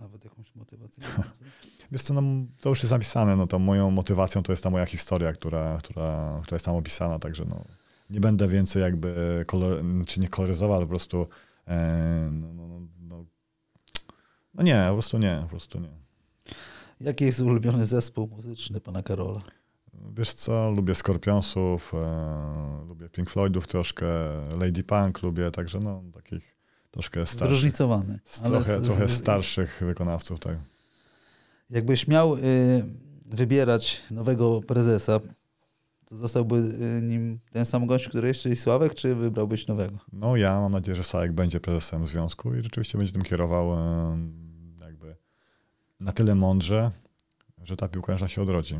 Nawet jakąś motywację? [laughs] Wiesz co, no, to już jest napisane, no to moją motywacją to jest ta moja historia, która, która, która jest tam opisana, także no nie będę więcej jakby, kolor, czy nie koloryzował, ale po prostu no, no, no, no nie, po prostu nie, po prostu nie. Jaki jest ulubiony zespół muzyczny pana Karola? Wiesz co, lubię Skorpionsów, e, lubię Pink Floydów troszkę, Lady Punk lubię, także no takich troszkę starszych. Zróżnicowany. Trochę, z, trochę starszych wykonawców, tak. Jakbyś miał y, wybierać nowego prezesa to zostałby y, nim ten sam gość, który jeszcze jest Sławek, czy wybrałbyś nowego? No ja mam nadzieję, że Sławek będzie prezesem związku i rzeczywiście będzie tym kierował y, jakby na tyle mądrze, że ta piłka nożna się odrodzi.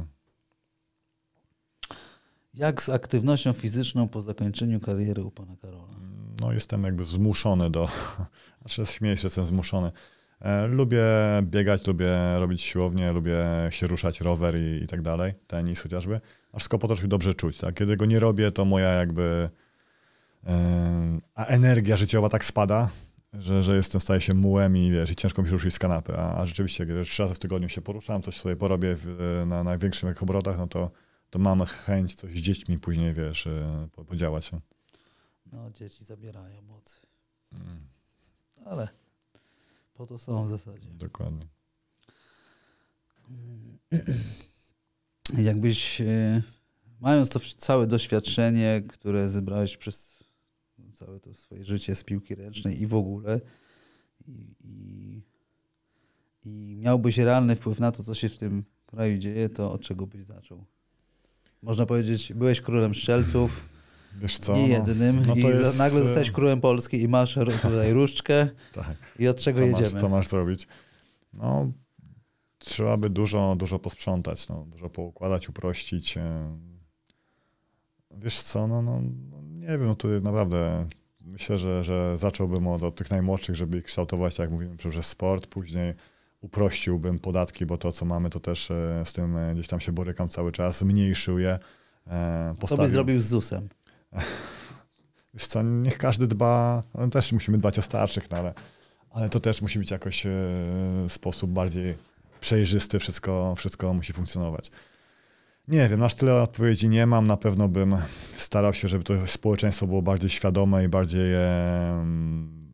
Jak z aktywnością fizyczną po zakończeniu kariery u pana Karola? No jestem jakby zmuszony do, [laughs] znaczy śmieję się, jestem zmuszony. E, lubię biegać, lubię robić siłownię, lubię się ruszać, rower i, i tak dalej, tenis chociażby wszystko po to, żeby dobrze czuć. Tak? Kiedy go nie robię, to moja jakby yy, a energia życiowa tak spada, że, że jestem, staje się mułem i wiesz, i ciężko mi się ruszyć z kanapy. A, a rzeczywiście, kiedy trzy razy w tygodniu się poruszam, coś sobie porobię w, na największych obrotach, no to, to mam chęć coś z dziećmi później, wiesz, yy, podziałać. No. no, dzieci zabierają moc. Mm. Ale po to są w zasadzie. Dokładnie. Mm. [clears throat] jakbyś, e, mając to całe doświadczenie, które zebrałeś przez całe to swoje życie z piłki ręcznej i w ogóle, i, i, i miałbyś realny wpływ na to, co się w tym kraju dzieje, to od czego byś zaczął? Można powiedzieć, byłeś królem strzelców, Wiesz co, I jednym. No, no I jest... nagle e, zostałeś królem Polski i masz tutaj różdżkę. [laughs] tak. I od czego co jedziemy? Masz, co masz zrobić? No, trzeba by dużo, dużo posprzątać, no, dużo poukładać, uprościć. E, wiesz co, no, no, no nie wiem, no tutaj naprawdę myślę, że, że zacząłbym od, od tych najmłodszych, żeby ich kształtować, tak jak mówimy, przez sport, później uprościłbym podatki, bo to, co mamy, to też e, z tym e, gdzieś tam się borykam cały czas, zmniejszył je. Postawił. by zrobił z ZUS-em. [laughs] Wiesz co, niech każdy dba, no, też musimy dbać o starszych, no, ale, ale to też musi być jakoś sposób bardziej przejrzysty, wszystko, wszystko musi funkcjonować. Nie wiem, aż tyle odpowiedzi nie mam. Na pewno bym starał się, żeby to społeczeństwo było bardziej świadome i bardziej e,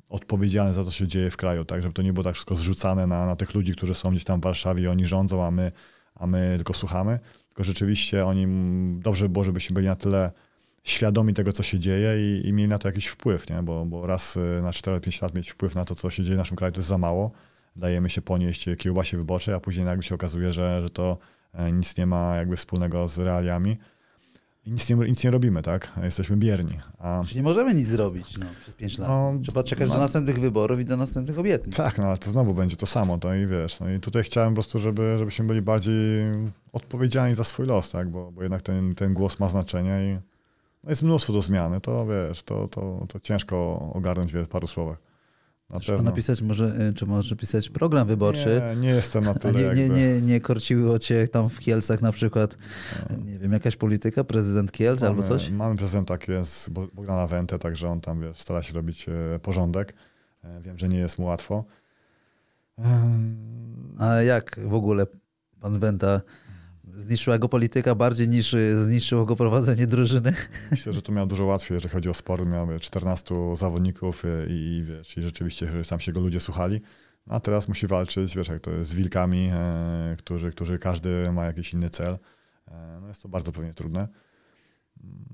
odpowiedzialne za to, co się dzieje w kraju, tak? Żeby to nie było tak wszystko zrzucane na, na tych ludzi, którzy są gdzieś tam w Warszawie i oni rządzą, a my, a my tylko słuchamy. Tylko rzeczywiście oni dobrze by było, żebyśmy byli na tyle świadomi tego, co się dzieje i, i mieli na to jakiś wpływ, nie? Bo, bo raz y, na 4-5 lat mieć wpływ na to, co się dzieje w naszym kraju, to jest za mało dajemy się ponieść kiełbasie wyborczej, a później nagle się okazuje, że, że to e, nic nie ma jakby wspólnego z realiami. I nic nie, nic nie robimy, tak? Jesteśmy bierni. A... Czyli nie możemy nic zrobić no, przez 5 lat. No, Trzeba czekać no, do następnych wyborów i do następnych obietnic. Tak, no ale to znowu będzie to samo, to i wiesz. No i tutaj chciałem po prostu, żeby, żebyśmy byli bardziej odpowiedzialni za swój los, tak? Bo, bo jednak ten, ten głos ma znaczenie i no, jest mnóstwo do zmiany. To wiesz, to, to, to ciężko ogarnąć w paru słowach. Na Trzeba napisać może, y, czy może pisać program wyborczy. Nie, nie jestem na tyle. Nie, nie, nie, nie korciło cię tam w Kielcach na przykład, no. nie wiem, jakaś polityka, prezydent Kielc mamy, albo coś? Mamy prezydenta Kielc, Bogdana Wentę, także on tam wiesz, stara się robić e, porządek. E, wiem, że nie jest mu łatwo. A jak w ogóle pan Wenta Zniszczyła go polityka bardziej niż y, zniszczyło go prowadzenie drużyny. [laughs] Myślę, że to miał dużo łatwiej, jeżeli chodzi o spory. Miał 14 zawodników i, i, wiesz, i rzeczywiście sam się go ludzie słuchali. No a teraz musi walczyć, wiesz, jak to jest, z wilkami, e, którzy, którzy każdy ma jakiś inny cel. E, no jest to bardzo pewnie trudne. Mm,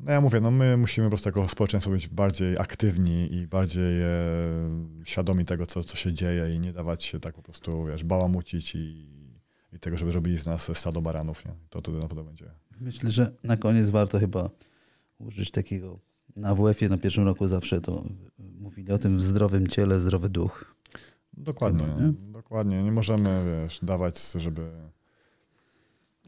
no ja mówię, no my musimy po prostu jako społeczeństwo być bardziej aktywni i bardziej e, świadomi tego, co, co się dzieje i nie dawać się tak po prostu, wiesz, bałamucić i i tego, żeby robili z nas stado baranów. Nie? To na pewno będzie. Myślę, że na koniec warto chyba użyć takiego. Na WF-ie na pierwszym roku zawsze to mówili o tym w zdrowym ciele, zdrowy duch. Dokładnie. nie? Dokładnie. Nie możemy wiesz, dawać, żeby.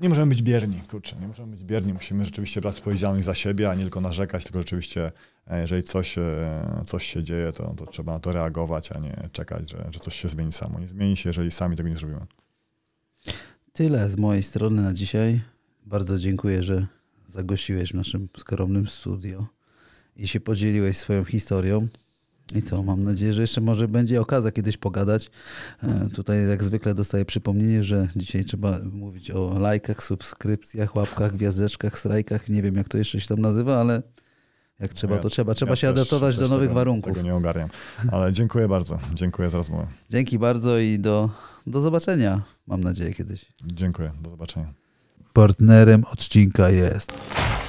Nie możemy być bierni, kurczę, nie możemy być bierni. Musimy rzeczywiście brać odpowiedzialność za siebie, a nie tylko narzekać, tylko rzeczywiście, e, jeżeli coś, e, coś się dzieje, to, to trzeba na to reagować, a nie czekać, że, że coś się zmieni samo. Nie zmieni się, jeżeli sami tego nie zrobimy. Tyle z mojej strony na dzisiaj. Bardzo dziękuję, że zagościłeś w naszym skromnym studio i się podzieliłeś swoją historią. I co, mam nadzieję, że jeszcze może będzie okazja kiedyś pogadać. E, tutaj jak zwykle dostaję przypomnienie, że dzisiaj trzeba mówić o lajkach, subskrypcjach, łapkach, gwiazdeczkach, strajkach. Nie wiem, jak to jeszcze się tam nazywa, ale jak trzeba, to trzeba. Trzeba ja się też, adaptować też do nowych tego, warunków. Tego nie ogarniam. Ale dziękuję bardzo. Dziękuję za rozmowę. Dzięki bardzo i do, do zobaczenia mam nadzieję kiedyś. Dziękuję, do zobaczenia. Partnerem odcinka jest.